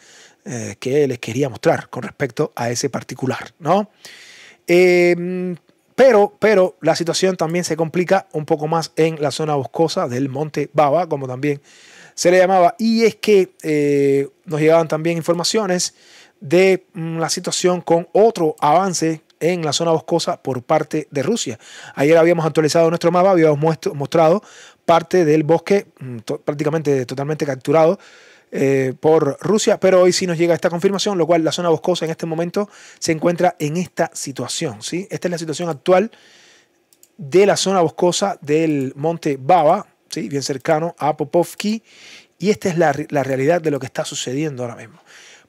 eh, que les quería mostrar con respecto a ese particular. ¿no? Em, pero, pero la situación también se complica un poco más en la zona boscosa del monte Baba, como también se le llamaba. Y es que eh, nos llegaban también informaciones de mm, la situación con otro avance en la zona boscosa por parte de Rusia. Ayer habíamos actualizado nuestro mapa, habíamos mostrado parte del bosque mm, prácticamente totalmente capturado eh, por Rusia, pero hoy sí nos llega esta confirmación, lo cual la zona boscosa en este momento se encuentra en esta situación. ¿sí? Esta es la situación actual de la zona boscosa del monte Baba, bien cercano a Popovsky, y esta es la, realidad de lo que está sucediendo ahora mismo.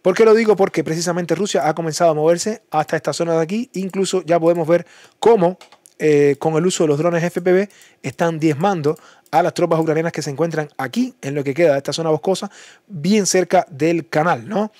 ¿Por qué lo digo? Porque precisamente Rusia ha comenzado a moverse hasta esta zona de aquí. Incluso ya podemos ver cómo eh, con el uso de los drones FPV están diezmando a las tropas ucranianas que se encuentran aquí, en lo que queda de esta zona boscosa, bien cerca del canal, ¿no?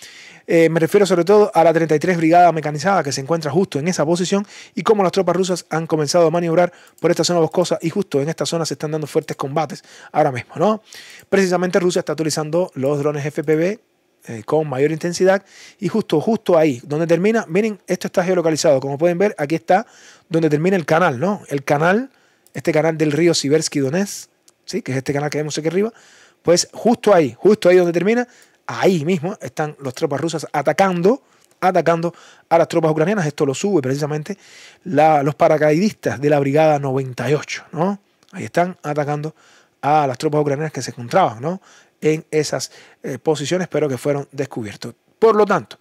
Eh, me refiero sobre todo a la 33 Brigada Mecanizada que se encuentra justo en esa posición y cómo las tropas rusas han comenzado a maniobrar por esta zona boscosa y justo en esta zona se están dando fuertes combates ahora mismo, ¿no? Precisamente Rusia está utilizando los drones FPV eh, con mayor intensidad y justo justo ahí donde termina miren esto está geolocalizado como pueden ver aquí está donde termina el canal no el canal este canal del río Sibersky Donetsk sí que es este canal que vemos aquí arriba pues justo ahí justo ahí donde termina ahí mismo están las tropas rusas atacando, atacando a las tropas ucranianas. Esto lo sube precisamente los paracaidistas de la Brigada 98, ¿no? Ahí están atacando a las tropas ucranianas que se encontraban, ¿no? En esas eh, posiciones, pero que fueron descubiertos. Por lo tanto,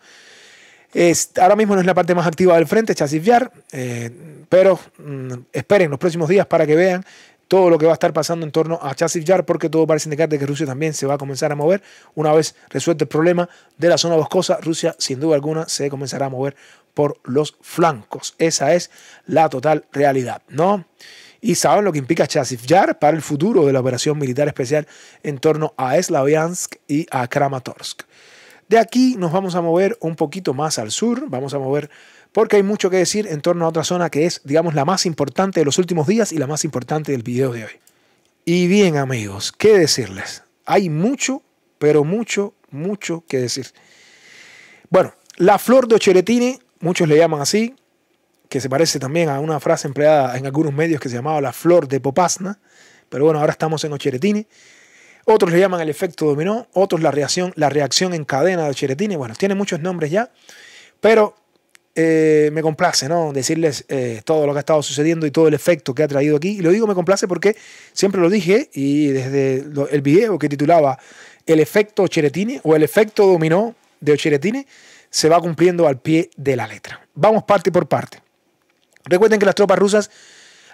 ahora mismo no es la parte más activa del frente, Chasivyar, eh, pero mm, esperen los próximos días para que vean todo lo que va a estar pasando en torno a Chasiv porque todo parece indicar de que Rusia también se va a comenzar a mover. Una vez resuelto el problema de la zona boscosa, Rusia sin duda alguna se comenzará a mover por los flancos. Esa es la total realidad, ¿no? Y saben lo que implica Chasiv para el futuro de la operación militar especial en torno a Slavyansk y a Kramatorsk. De aquí nos vamos a mover un poquito más al sur, vamos a mover porque hay mucho que decir en torno a otra zona que es, digamos, la más importante de los últimos días y la más importante del video de hoy. Y bien amigos, ¿qué decirles? Hay mucho, pero mucho, mucho que decir. Bueno, la flor de Ocheretini, muchos le llaman así, que se parece también a una frase empleada en algunos medios que se llamaba la flor de Popasna, pero bueno, ahora estamos en Ocheretini. Otros le llaman el efecto dominó, otros la reacción, la reacción en cadena de Ocheretini. Bueno, tiene muchos nombres ya, pero eh, me complace, ¿no? Decirles eh, todo lo que ha estado sucediendo y todo el efecto que ha traído aquí. Y lo digo me complace porque siempre lo dije y desde el video que titulaba El efecto Cheretini o el efecto dominó de Cheretini se va cumpliendo al pie de la letra. Vamos parte por parte. Recuerden que las tropas rusas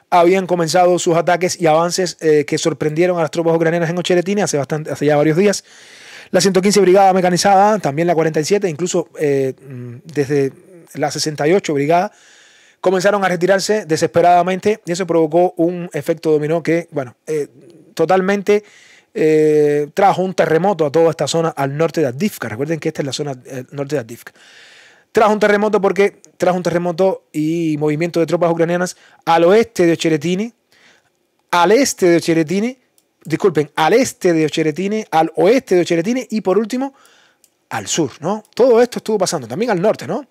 habían comenzado sus ataques y avances eh, que sorprendieron a las tropas ucranianas en Ocheretini hace, bastante, hace ya varios días. La 115 Brigada Mecanizada, también la 47, incluso mm, desde la 68 Brigada, comenzaron a retirarse desesperadamente y eso provocó un efecto dominó que, bueno, eh, totalmente eh, trajo un terremoto a toda esta zona al norte de Adifka. Recuerden que esta es la zona eh, norte de Adifka. Trajo un terremoto porque trajo un terremoto y movimiento de tropas ucranianas al oeste de Ocheretini, al este de Ocheretini, disculpen, al este de Ocheretini, al oeste de Ocheretini y por último al sur, ¿no? Todo esto estuvo pasando, también al norte, ¿no?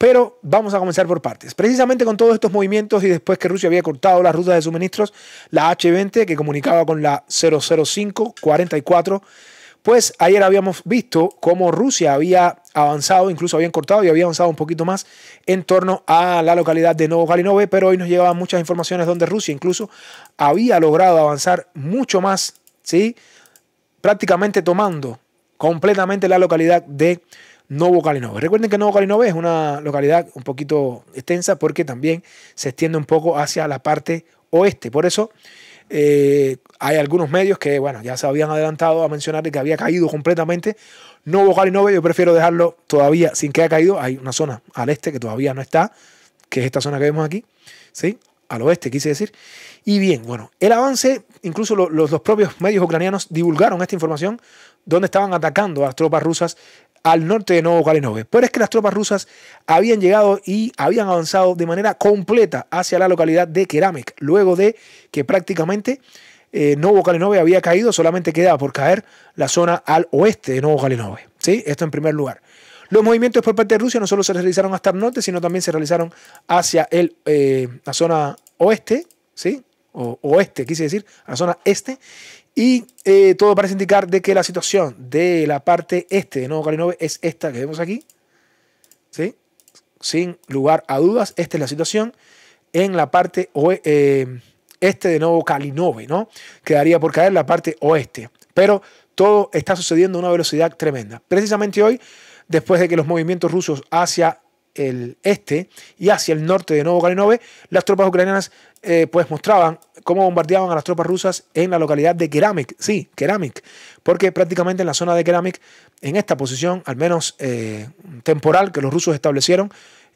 Pero vamos a comenzar por partes. Precisamente con todos estos movimientos y después que Rusia había cortado las rutas de suministros, la H-20 que comunicaba con la 005-44, pues ayer habíamos visto cómo Rusia había avanzado, incluso habían cortado y había avanzado un poquito más en torno a la localidad de Novo pero hoy nos llegaban muchas informaciones donde Rusia incluso había logrado avanzar mucho más, ¿sí? prácticamente tomando completamente la localidad de Novo Calinove. Recuerden que Novo Calinove es una localidad un poquito extensa porque también se extiende un poco hacia la parte oeste. Por eso eh, hay algunos medios que, bueno, ya se habían adelantado a mencionar que había caído completamente. Novo Calinove, yo prefiero dejarlo todavía sin que haya caído. Hay una zona al este que todavía no está, que es esta zona que vemos aquí, ¿sí? Al oeste, quise decir. Y bien, bueno, el avance, incluso los, los propios medios ucranianos divulgaron esta información donde estaban atacando a las tropas rusas al norte de Kalinove. Pero es que las tropas rusas habían llegado y habían avanzado de manera completa hacia la localidad de Keramek, luego de que prácticamente eh, Novo Kalinove había caído, solamente quedaba por caer la zona al oeste de Novo Kalinove. ¿sí? Esto en primer lugar. Los movimientos por parte de Rusia no solo se realizaron hasta el norte, sino también se realizaron hacia el, eh, la zona oeste, ¿sí? o oeste, quise decir, a la zona este, y eh, todo parece indicar de que la situación de la parte este de Nuevo Kalinove es esta que vemos aquí. ¿Sí? Sin lugar a dudas, esta es la situación en la parte eh, este de Nuevo Kalinove, ¿no? Quedaría por caer la parte oeste. Pero todo está sucediendo a una velocidad tremenda. Precisamente hoy, después de que los movimientos rusos hacia el este y hacia el norte de Nuevo Kalinove, las tropas ucranianas eh, pues mostraban cómo bombardeaban a las tropas rusas en la localidad de Keramik, sí, Keramik, porque prácticamente en la zona de Keramik, en esta posición, al menos eh, temporal, que los rusos establecieron,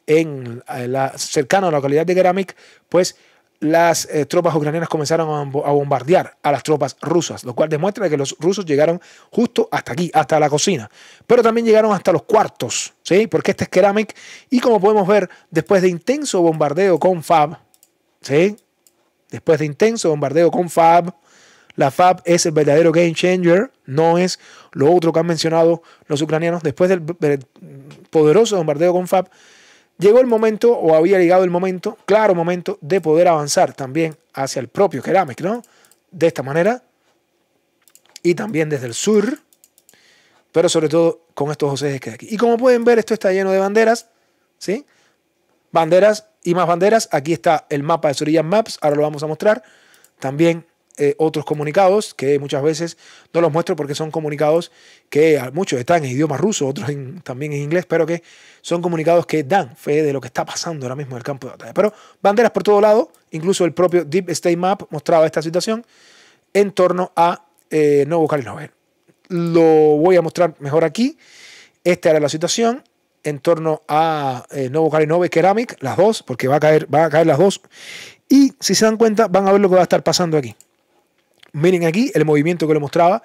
en eh, la, cercano a la localidad de Keramik, pues las eh, tropas ucranianas comenzaron a, bombardear a las tropas rusas, lo cual demuestra que los rusos llegaron justo hasta aquí, hasta la cocina, pero también llegaron hasta los cuartos, ¿sí? porque este es Keramik, y como podemos ver, después de intenso bombardeo con FAB, ¿sí? Después de intenso bombardeo con FAB, la FAB es el verdadero game changer, no es lo otro que han mencionado los ucranianos. Después del poderoso bombardeo con FAB, llegó el momento, o había llegado el momento, claro momento, de poder avanzar también hacia el propio Keramik, ¿no? De esta manera, y también desde el sur, pero sobre todo con estos José que hay aquí. Y como pueden ver, esto está lleno de banderas, ¿sí? Banderas y más banderas. Aquí está el mapa de Sorillan Maps, ahora lo vamos a mostrar. También eh, otros comunicados que muchas veces no los muestro porque son comunicados que muchos están en idioma ruso, otros también en inglés, pero que son comunicados que dan fe de lo que está pasando ahora mismo en el campo de batalla. Pero banderas por todo lado, incluso el propio Deep State Map mostraba esta situación en torno a eh, Novo Lo voy a mostrar mejor aquí. Esta era la situación en torno a eh, Novo Carinove Ceramic, las dos, porque va a caer, van a caer las dos. Y si se dan cuenta, van a ver lo que va a estar pasando aquí. Miren aquí el movimiento que le mostraba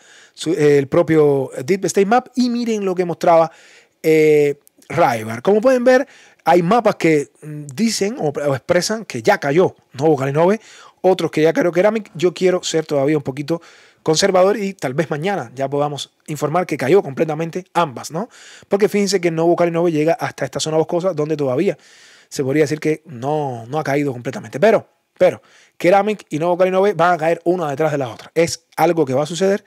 el propio Deep State Map y miren lo que mostraba eh, Como pueden ver, hay mapas que mm, dicen o, expresan que ya cayó Novo Carinove, otros que ya cayó Ceramic. Yo quiero ser todavía un poquito conservador y tal vez mañana ya podamos informar que cayó completamente ambas, ¿no? Porque fíjense que Novo Kalinov llega hasta esta zona boscosa donde todavía se podría decir que no, no ha caído completamente. Pero, pero, Keramik y Novo Kalinov van a caer una detrás de la otra. Es algo que va a suceder.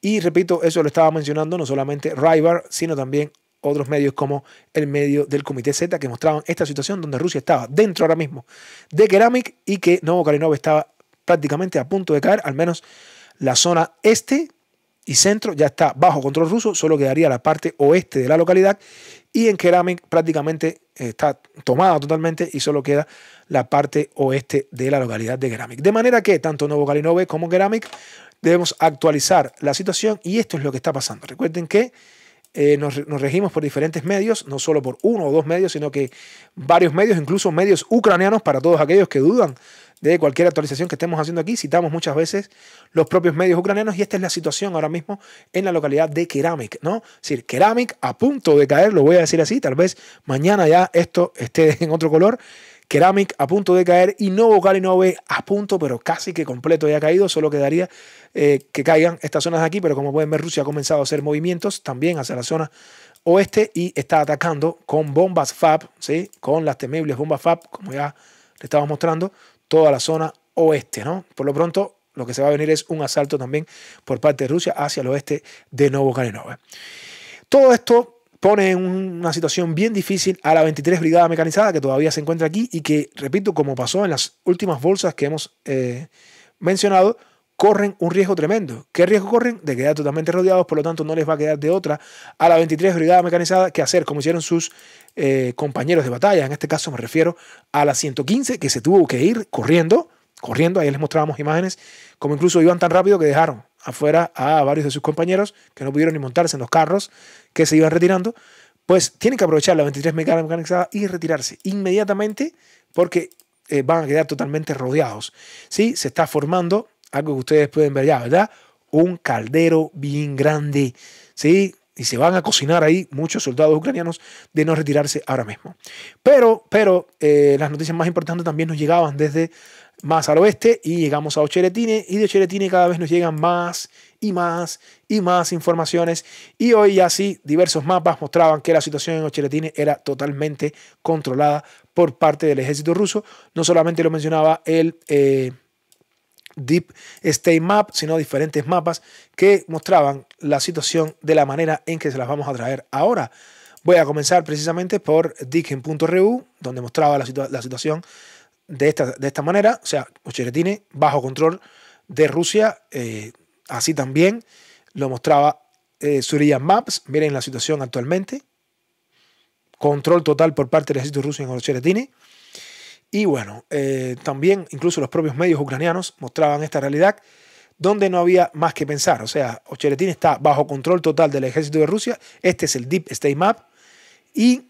Y repito, eso lo estaba mencionando no solamente Rybar, sino también otros medios como el medio del Comité Z que mostraban esta situación donde Rusia estaba dentro ahora mismo de Keramik y que Novo Kalinov estaba prácticamente a punto de caer, al menos la zona este y centro ya está bajo control ruso, solo quedaría la parte oeste de la localidad y en Keramik prácticamente eh, está tomada totalmente y solo queda la parte oeste de la localidad de Keramik. De manera que tanto Novo Kalinove como Keramik debemos actualizar la situación y esto es lo que está pasando. Recuerden que eh, nos, regimos por diferentes medios, no solo por uno o dos medios, sino que varios medios, incluso medios ucranianos para todos aquellos que dudan de cualquier actualización que estemos haciendo aquí. Citamos muchas veces los propios medios ucranianos y esta es la situación ahora mismo en la localidad de Keramik, ¿no? Es decir, Keramik a punto de caer, lo voy a decir así, tal vez mañana ya esto esté en otro color. Keramik a punto de caer y Novo Kalinove a punto, pero casi que completo ya ha caído. Solo quedaría eh, que caigan estas zonas de aquí, pero como pueden ver, Rusia ha comenzado a hacer movimientos también hacia la zona oeste y está atacando con bombas FAB, ¿sí? con las temibles bombas FAB, como ya le estaba mostrando, toda la zona oeste, ¿no? Por lo pronto, lo que se va a venir es un asalto también por parte de Rusia hacia el oeste de Novo Todo esto pone en una situación bien difícil a la 23 Brigada Mecanizada que todavía se encuentra aquí y que, repito, como pasó en las últimas bolsas que hemos eh, mencionado, corren un riesgo tremendo. ¿Qué riesgo corren? De quedar totalmente rodeados, por lo tanto no les va a quedar de otra a la 23 Brigada Mecanizada que hacer como hicieron sus eh, compañeros de batalla. En este caso me refiero a la 115 que se tuvo que ir corriendo, corriendo, ahí les mostrábamos imágenes, como incluso iban tan rápido que dejaron afuera a varios de sus compañeros que no pudieron ni montarse en los carros que se iban retirando, pues tienen que aprovechar la 23 Brigada Mecanizada y retirarse inmediatamente porque eh, van a quedar totalmente rodeados. ¿Sí? Se está formando algo que ustedes pueden ver ya, ¿verdad? Un caldero bien grande, ¿sí? Y se van a cocinar ahí muchos soldados ucranianos de no retirarse ahora mismo. Pero, pero eh, las noticias más importantes también nos llegaban desde más al oeste y llegamos a Ocheretine y de Ocheretine cada vez nos llegan más y más y más informaciones y hoy ya sí diversos mapas mostraban que la situación en Ocheretine era totalmente controlada por parte del ejército ruso. No solamente lo mencionaba el... Eh, Deep State Map, sino diferentes mapas que mostraban la situación de la manera en que se las vamos a traer ahora. Voy a comenzar precisamente por Dicken.ru, donde mostraba la, situación de esta, de esta, manera, o sea, Ocheretine bajo control de Rusia, eh, así también lo mostraba eh, Maps, miren la situación actualmente, control total por parte del ejército ruso en Ocheretine, y bueno, eh, también incluso los propios medios ucranianos mostraban esta realidad donde no había más que pensar. O sea, Ocheretín está bajo control total del ejército de Rusia. Este es el Deep State Map. Y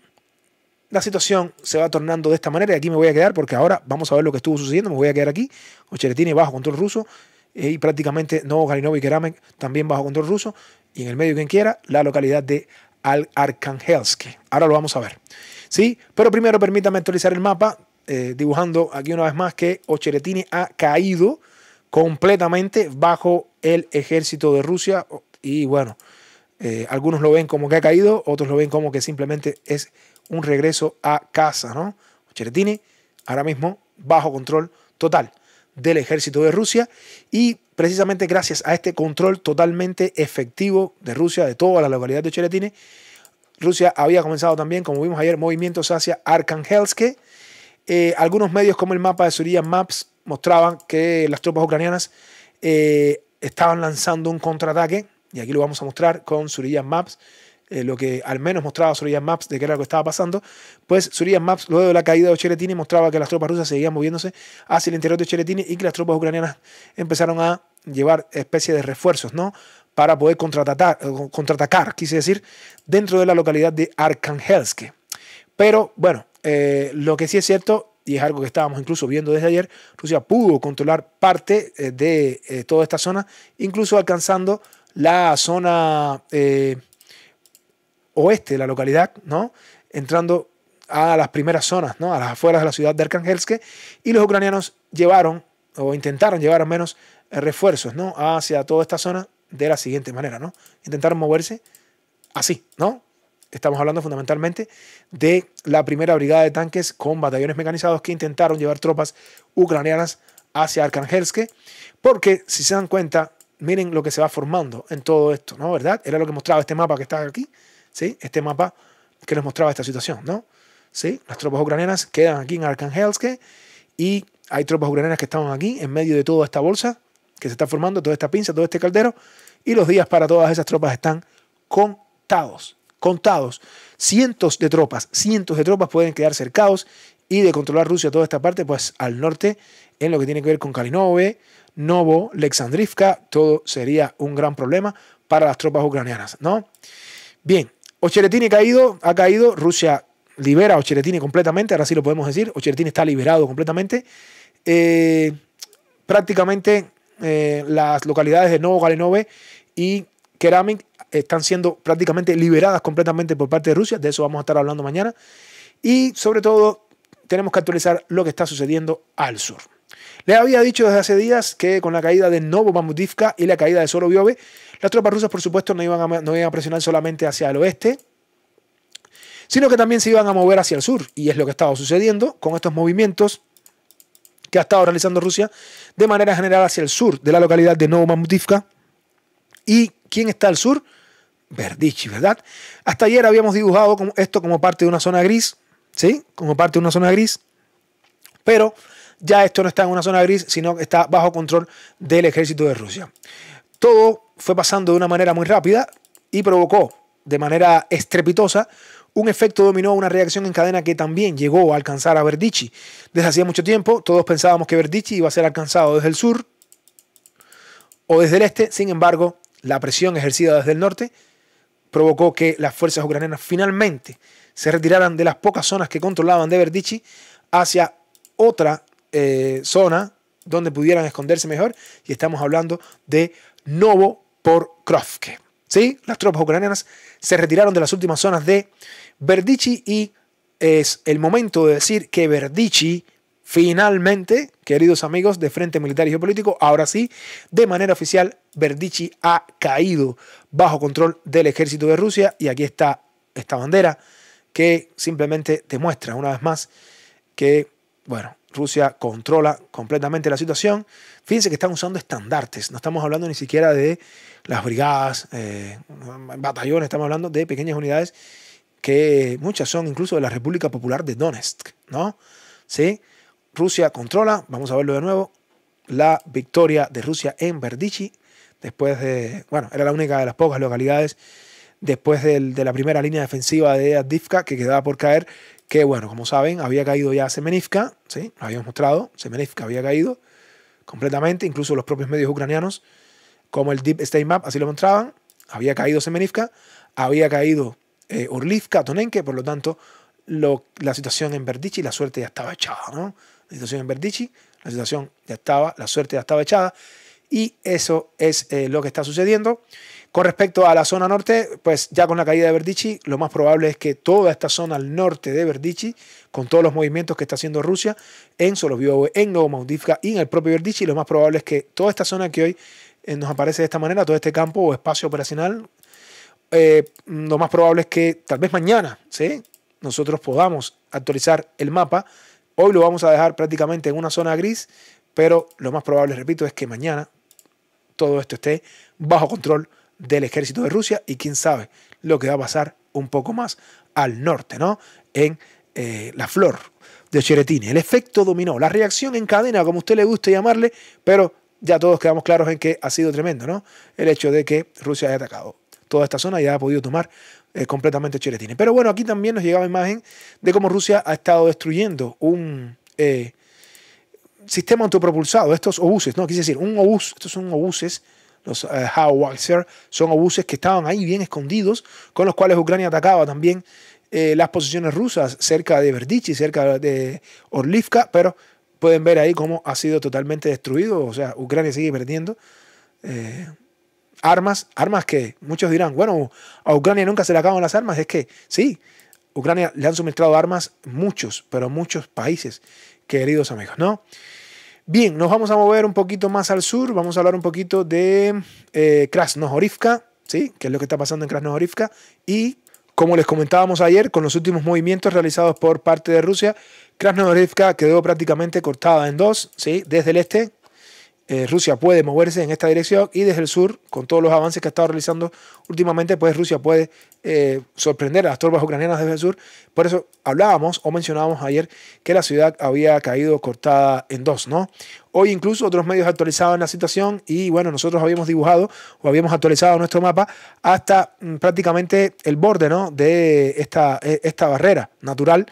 la situación se va tornando de esta manera. Y aquí me voy a quedar porque ahora vamos a ver lo que estuvo sucediendo. Me voy a quedar aquí. Ocheretín bajo control ruso. Eh, y prácticamente no Galinov y Keramek también bajo control ruso. Y en el medio, quien quiera, la localidad de Al Arkhangelsk. Ahora lo vamos a ver. ¿Sí? Pero primero permítame actualizar el mapa eh, dibujando aquí una vez más que Ocheretini ha caído completamente bajo el ejército de Rusia y bueno, eh, algunos lo ven como que ha caído, otros lo ven como que simplemente es un regreso a casa, ¿no? ahora mismo bajo control total del ejército de Rusia y precisamente gracias a este control totalmente efectivo de Rusia, de toda la localidad de Ocheretini, Rusia había comenzado también, como vimos ayer, movimientos hacia Arkhangelsk, eh, algunos medios como el mapa de Surya Maps mostraban que las tropas ucranianas eh, estaban lanzando un contraataque, y aquí lo vamos a mostrar con Surya Maps, eh, lo que al menos mostraba Surya Maps de qué era lo que estaba pasando, pues Surya Maps luego de la caída de Cheretini mostraba que las tropas rusas seguían moviéndose hacia el interior de Cheretini y que las tropas ucranianas empezaron a llevar especie de refuerzos, ¿no? Para poder contraatacar quise decir, dentro de la localidad de Arkhangelsk. Pero bueno, eh, lo que sí es cierto, y es algo que estábamos incluso viendo desde ayer, Rusia pudo controlar parte eh, de eh, toda esta zona, incluso alcanzando la zona oeste de la localidad, ¿no? entrando a las primeras zonas, ¿no? a las afueras de la ciudad de Arkhangelsk, y los ucranianos llevaron, o intentaron llevar al menos, refuerzos ¿no? hacia toda esta zona de la siguiente manera, ¿no? Intentaron moverse así, ¿no? estamos hablando fundamentalmente de la primera brigada de tanques con batallones mecanizados que intentaron llevar tropas ucranianas hacia Arkhangelsk, porque si se dan cuenta, miren lo que se va formando en todo esto, ¿no? ¿Verdad? Era lo que mostraba este mapa que está aquí, ¿sí? Este mapa que nos mostraba esta situación, ¿no? ¿Sí? Las tropas ucranianas quedan aquí en Arkhangelsk y hay tropas ucranianas que estaban aquí en medio de toda esta bolsa que se está formando, toda esta pinza, todo este caldero, y los días para todas esas tropas están contados contados. Cientos de tropas, cientos de tropas pueden quedar cercados y de controlar Rusia toda esta parte, pues al norte, en lo que tiene que ver con Kalinove, Novo, Alexandrivka todo sería un gran problema para las tropas ucranianas, ¿no? Bien, ha caído, ha caído, Rusia libera a completamente, ahora sí lo podemos decir, Ocheretini está liberado completamente. Eh, prácticamente eh, las localidades de Novo Kalinove y Keramik están siendo prácticamente liberadas completamente por parte de Rusia, de eso vamos a estar hablando mañana, y sobre todo tenemos que actualizar lo que está sucediendo al sur. Les había dicho desde hace días que con la caída de Novo Mamutivka... y la caída de Soloviove, las tropas rusas por supuesto no iban, a, presionar solamente hacia el oeste, sino que también se iban a mover hacia el sur, y es lo que estaba sucediendo con estos movimientos que ha estado realizando Rusia de manera general hacia el sur de la localidad de Novo Mamutivka ¿Y quién está al sur? Verdichi, ¿verdad? Hasta ayer habíamos dibujado esto como parte de una zona gris, ¿sí? Como parte de una zona gris, pero ya esto no está en una zona gris, sino que está bajo control del ejército de Rusia. Todo fue pasando de una manera muy rápida y provocó de manera estrepitosa un efecto dominó una reacción en cadena que también llegó a alcanzar a Verdichi. Desde hacía mucho tiempo todos pensábamos que Verdichi iba a ser alcanzado desde el sur o desde el este, sin embargo, la presión ejercida desde el norte provocó que las fuerzas ucranianas finalmente se retiraran de las pocas zonas que controlaban de Verdichi hacia otra eh, zona donde pudieran esconderse mejor. Y estamos hablando de Novo por Krovke. ¿Sí? Las tropas ucranianas se retiraron de las últimas zonas de Verdichi y es el momento de decir que Verdichi Finalmente, queridos amigos de Frente Militar y Geopolítico, ahora sí, de manera oficial, Berdichi ha caído bajo control del ejército de Rusia y aquí está esta bandera que simplemente demuestra una vez más que, bueno, Rusia controla completamente la situación. Fíjense que están usando estandartes, no estamos hablando ni siquiera de las brigadas, eh, batallones, estamos hablando de pequeñas unidades que muchas son incluso de la República Popular de Donetsk, ¿no? ¿Sí? Rusia controla, vamos a verlo de nuevo, la victoria de Rusia en Verdichi, después de, bueno, era la única de las pocas localidades, después de la primera línea defensiva de Adivka que quedaba por caer, que bueno, como saben, había caído ya Semenivka, ¿sí? lo habíamos mostrado, Semenivka había caído completamente, incluso los propios medios ucranianos, como el Deep State Map, así lo mostraban, había caído Semenivka, había caído eh, Orlivka, Tonenke, por lo tanto, la situación en Verdichi, la suerte ya estaba echada, ¿no? la situación en Verdici, la situación ya estaba, la suerte ya estaba echada y eso es eh, lo que está sucediendo. Con respecto a la zona norte, pues ya con la caída de Verdici, lo más probable es que toda esta zona al norte de Verdici, con todos los movimientos que está haciendo Rusia en Soloviovo, en Novomaudivka y en el propio Verdici, lo más probable es que toda esta zona que hoy eh, nos aparece de esta manera, todo este campo o espacio operacional, eh, lo más probable es que tal vez mañana, ¿sí? Nosotros podamos actualizar el mapa Hoy lo vamos a dejar prácticamente en una zona gris, pero lo más probable, repito, es que mañana todo esto esté bajo control del ejército de Rusia y quién sabe lo que va a pasar un poco más al norte, ¿no? En eh, la flor de Cheretini. El efecto dominó, la reacción en cadena, como usted le guste llamarle, pero ya todos quedamos claros en que ha sido tremendo, ¿no? El hecho de que Rusia haya atacado toda esta zona y haya podido tomar eh, completamente cheretines. Pero bueno, aquí también nos llegaba imagen de cómo Rusia ha estado destruyendo un eh, sistema autopropulsado, estos obuses, no, quise decir, un obús, estos son obuses, los eh, Howitzer, son obuses que estaban ahí bien escondidos, con los cuales Ucrania atacaba también las posiciones rusas cerca de Verdichi, cerca de Orlivka, pero pueden ver ahí cómo ha sido totalmente destruido, o sea, Ucrania sigue perdiendo armas, armas que muchos dirán, bueno, a Ucrania nunca se le acaban las armas. Es que sí, Ucrania le han suministrado armas muchos, pero muchos países, queridos amigos, ¿no? Bien, nos vamos a mover un poquito más al sur, vamos a hablar un poquito de eh, Krasnohorivka, ¿sí? ¿Qué es lo que está pasando en Krasnohorivka? Y como les comentábamos ayer, con los últimos movimientos realizados por parte de Rusia, Krasnohorivka quedó prácticamente cortada en dos, ¿sí? Desde el este, eh, Rusia puede moverse en esta dirección y desde el sur, con todos los avances que ha estado realizando últimamente, pues Rusia puede eh, sorprender a las tropas ucranianas desde el sur. Por eso hablábamos o mencionábamos ayer que la ciudad había caído cortada en dos, ¿no? Hoy incluso otros medios actualizaban la situación y bueno, nosotros habíamos dibujado o habíamos actualizado nuestro mapa hasta mm, prácticamente el borde, ¿no? De esta, e, esta barrera natural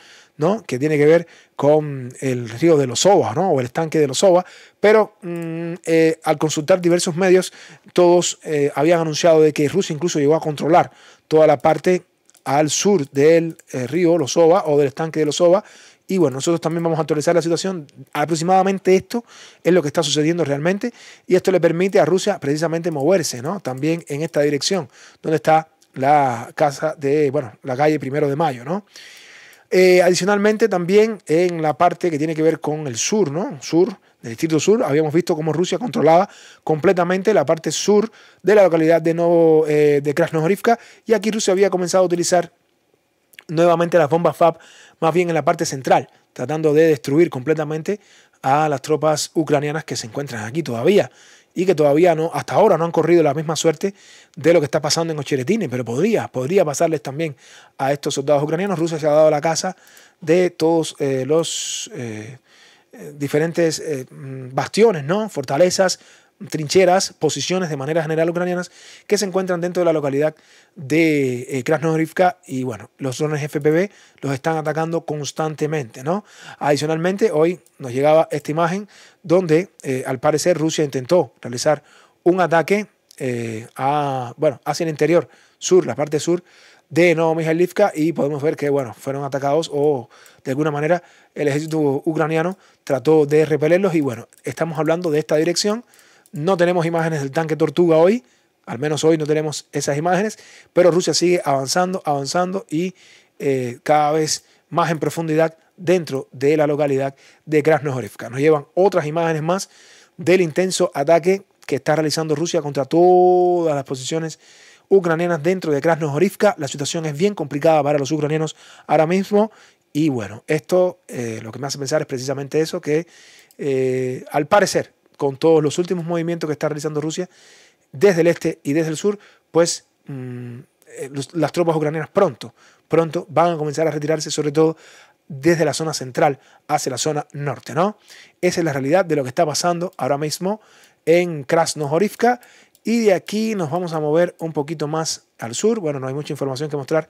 que tiene que ver con el río de los Ovas ¿no? o el estanque de los Ovas, pero mm, eh, al consultar diversos medios, todos eh, habían anunciado de que Rusia incluso llegó a controlar toda la parte al sur del eh, río Los Ovas o del estanque de Los Ovas. Y bueno, nosotros también vamos a actualizar la situación. Aproximadamente esto es lo que está sucediendo realmente. Y esto le permite a Rusia precisamente moverse, ¿no? También en esta dirección, donde está la casa de, bueno, la calle primero de mayo, ¿no? Eh, adicionalmente, también en la parte que tiene que ver con el sur, ¿no? Sur, del distrito sur, habíamos visto cómo Rusia controlaba completamente la parte sur de la localidad de, Novo, eh, de Krasnohorivka y aquí Rusia había comenzado a utilizar nuevamente las bombas FAB más bien en la parte central, tratando de destruir completamente a las tropas ucranianas que se encuentran aquí todavía y que todavía no, hasta ahora no han corrido la misma suerte de lo que está pasando en Ocheretine, pero podría, podría pasarles también a estos soldados ucranianos. Rusia se ha dado la casa de todos eh, los eh, eh, diferentes mm, bastiones, ¿no? Fortalezas, trincheras, posiciones de manera general ucranianas que se encuentran dentro de la localidad de Krasnodarivka y bueno, los drones FPV los están atacando constantemente, ¿no? Adicionalmente, hoy nos llegaba esta imagen donde eh, al parecer Rusia intentó realizar un ataque eh, a, bueno, hacia el interior sur, la parte sur de Novomihailivka, y podemos ver que bueno, fueron atacados o de alguna manera el ejército ucraniano trató de repelerlos y bueno, estamos hablando de esta dirección. No tenemos imágenes del tanque Tortuga hoy, al menos hoy no tenemos esas imágenes, pero Rusia sigue avanzando, avanzando y eh, cada vez más en profundidad dentro de la localidad de Krasnohorivka. Nos llevan otras imágenes más del intenso ataque que está realizando Rusia contra todas las posiciones ucranianas dentro de Krasnohorivka. La situación es bien complicada para los ucranianos ahora mismo. Y bueno, esto eh, lo que me hace pensar es precisamente eso, que eh, al parecer, con todos los últimos movimientos que está realizando Rusia, desde el este y desde el sur, pues mm, eh, las tropas ucranianas pronto, pronto van a comenzar a retirarse, sobre todo desde la zona central hacia la zona norte, ¿no? Esa es la realidad de lo que está pasando ahora mismo en Krasnohorivka y de aquí nos vamos a mover un poquito más al sur, bueno, no hay mucha información que mostrar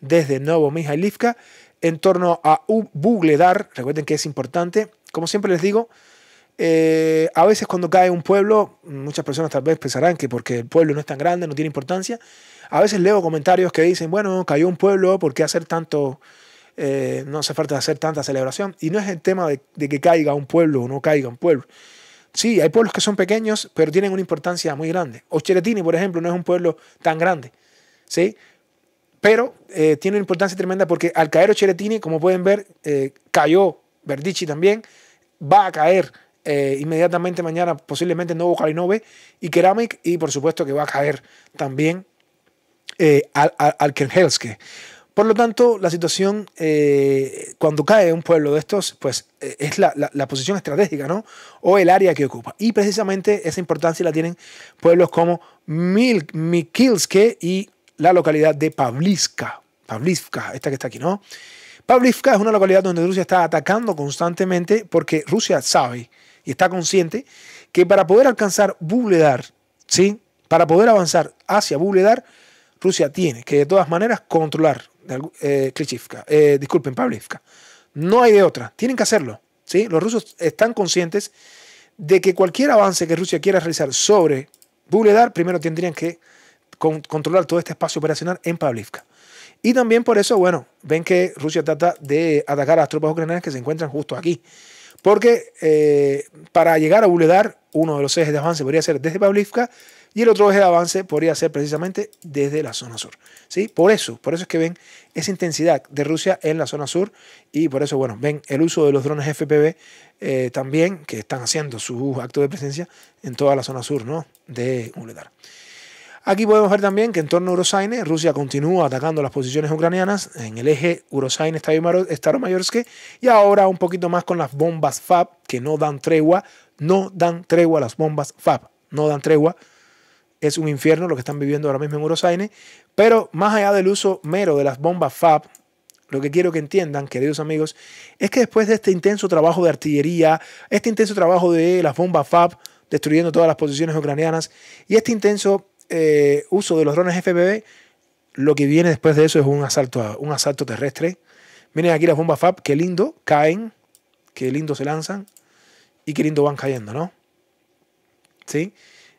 desde Novo Mijailivka, en torno a Bugledar, recuerden que es importante, como siempre les digo, eh, a veces cuando cae un pueblo, muchas personas tal vez pensarán que porque el pueblo no es tan grande, no tiene importancia, a veces leo comentarios que dicen, bueno, cayó un pueblo, ¿por qué hacer tanto eh, no hace falta hacer tanta celebración. Y no es el tema de, que caiga un pueblo o no caiga un pueblo. Sí, hay pueblos que son pequeños, pero tienen una importancia muy grande. Ocheretini, por ejemplo, no es un pueblo tan grande, ¿sí? Pero eh, tiene una importancia tremenda porque al caer Ocheretini, como pueden ver, eh, cayó Verdici también, va a caer inmediatamente mañana posiblemente Novo Kalinove y Keramik, y por supuesto que va a caer también al, al, por lo tanto, la situación, eh, cuando cae un pueblo de estos, pues eh, es la, posición estratégica, ¿no? O el área que ocupa. Y precisamente esa importancia la tienen pueblos como Mil, Mikilske y la localidad de Pavliska. Pavliska, esta que está aquí, ¿no? Pavliska es una localidad donde Rusia está atacando constantemente porque Rusia sabe y está consciente que para poder alcanzar Buledar, ¿sí? Para poder avanzar hacia Buledar, Rusia tiene que de todas maneras controlar eh, Klichivka, eh, disculpen, Pavlivka. No hay de otra, tienen que hacerlo. ¿sí? Los rusos están conscientes de que cualquier avance que Rusia quiera realizar sobre Buledar, primero tendrían que controlar todo este espacio operacional en Pavlivka. Y también por eso, bueno, ven que Rusia trata de atacar a las tropas ucranianas que se encuentran justo aquí. Porque eh, para llegar a Buledar, uno de los ejes de avance podría ser desde Pavlivka y el otro eje de avance podría ser precisamente desde la zona sur. ¿sí? Por eso, por eso es que ven esa intensidad de Rusia en la zona sur y por eso, bueno, ven el uso de los drones FPV eh, también, que están haciendo su acto de presencia en toda la zona sur ¿no? de Uledar. Aquí podemos ver también que en torno a Urosaine, Rusia continúa atacando las posiciones ucranianas en el eje urosaine Staromayorsky y ahora un poquito más con las bombas FAB, que no dan tregua, no dan tregua las bombas FAB, no dan tregua es un infierno lo que están viviendo ahora mismo en Urosaine. Pero más allá del uso mero de las bombas FAB, lo que quiero que entiendan, queridos amigos, es que después de este intenso trabajo de artillería, este intenso trabajo de las bombas FAB, destruyendo todas las posiciones ucranianas, y este intenso eh, uso de los drones FPV, lo que viene después de eso es un asalto, un asalto terrestre. Miren aquí las bombas FAB, qué lindo, caen, qué lindo se lanzan y qué lindo van cayendo, ¿no? ¿Sí?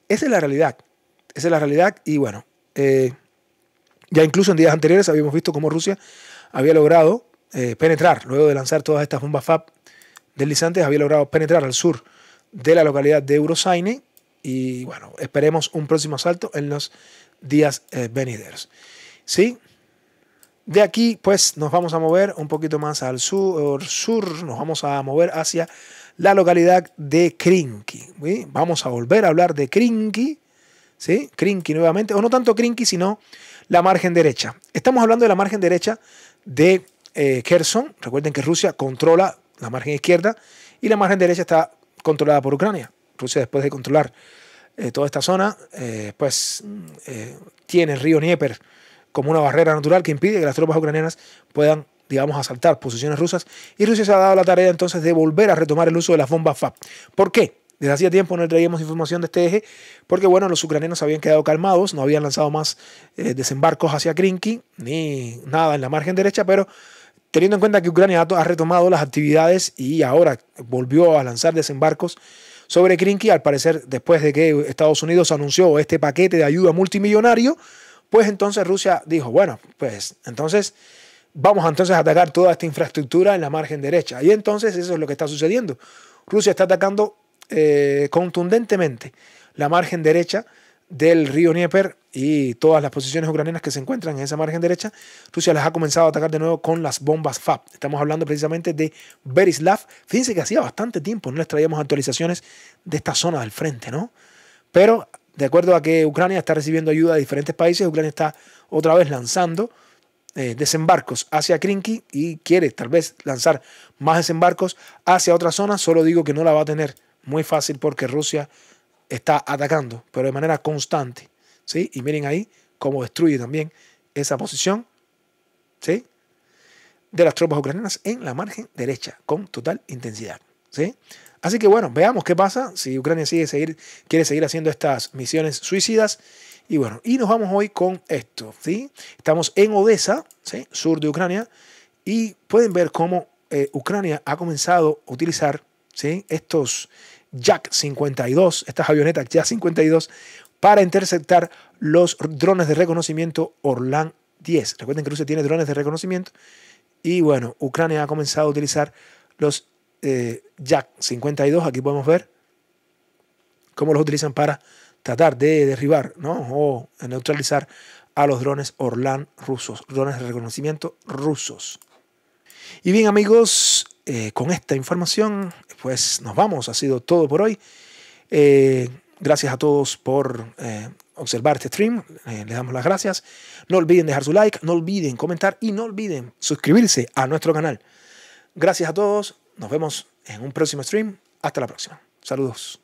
Esa es la realidad. Esa es la realidad y bueno, eh, ya incluso en días anteriores habíamos visto cómo Rusia había logrado eh, penetrar, luego de lanzar todas estas bombas FAB deslizantes, había logrado penetrar al sur de la localidad de Urosaine y bueno, esperemos un próximo asalto en los días eh, venideros. ¿Sí? De aquí, pues, nos vamos a mover un poquito más al sur, sur nos vamos a mover hacia la localidad de Krinky, Vamos a volver a hablar de Krinky ¿sí? Crinky nuevamente, o no tanto Crinky, sino la margen derecha. Estamos hablando de la margen derecha de eh, Kherson. Recuerden que Rusia controla la margen izquierda y la margen derecha está controlada por Ucrania. Rusia, después de controlar eh, toda esta zona, eh, pues mm, tiene el río Dnieper como una barrera natural que impide que las tropas ucranianas puedan digamos, asaltar posiciones rusas, y Rusia se ha dado la tarea entonces de volver a retomar el uso de las bombas FAB. ¿Por qué? Desde hacía tiempo no traíamos información de este eje porque, bueno, los ucranianos habían quedado calmados, no habían lanzado más eh, desembarcos hacia Krinki, ni nada en la margen derecha, pero teniendo en cuenta que Ucrania ha retomado las actividades y ahora volvió a lanzar desembarcos sobre Krinky, al parecer después de que Estados Unidos anunció este paquete de ayuda multimillonario, pues entonces Rusia dijo, bueno, pues entonces vamos entonces a atacar toda esta infraestructura en la margen derecha. Y entonces eso es lo que está sucediendo. Rusia está atacando eh, contundentemente la margen derecha del río Dnieper y todas las posiciones ucranianas que se encuentran en esa margen derecha, Rusia las ha comenzado a atacar de nuevo con las bombas FAB. Estamos hablando precisamente de Berislav. Fíjense que hacía bastante tiempo no les traíamos actualizaciones de esta zona del frente, ¿no? Pero de acuerdo a que Ucrania está recibiendo ayuda de diferentes países, Ucrania está otra vez lanzando eh, desembarcos hacia Krinky y quiere tal vez lanzar más desembarcos hacia otra zona, solo digo que no la va a tener muy fácil porque Rusia está atacando, pero de manera constante. ¿sí? Y miren ahí cómo destruye también esa posición de las tropas ucranianas en la margen derecha con total intensidad. ¿sí? Así que bueno, veamos qué pasa si Ucrania sigue seguir, quiere seguir haciendo estas misiones suicidas. Y bueno, y nos vamos hoy con esto. ¿sí? Estamos en Odessa, sur de Ucrania, y pueden ver cómo eh, Ucrania ha comenzado a utilizar estos Jack 52, estas avionetas Jack 52, para interceptar los drones de reconocimiento Orlan 10. Recuerden que Rusia tiene drones de reconocimiento y bueno, Ucrania ha comenzado a utilizar los eh, Jack 52, aquí podemos ver cómo los utilizan para tratar de derribar ¿no? o neutralizar a los drones Orlan rusos, drones de reconocimiento rusos. Y bien amigos, eh, con esta información, pues nos vamos. Ha sido todo por hoy. Eh, gracias a todos por eh, observar este stream. les damos las gracias. No olviden dejar su like, no olviden comentar y no olviden suscribirse a nuestro canal. Gracias a todos. Nos vemos en un próximo stream. Hasta la próxima. Saludos.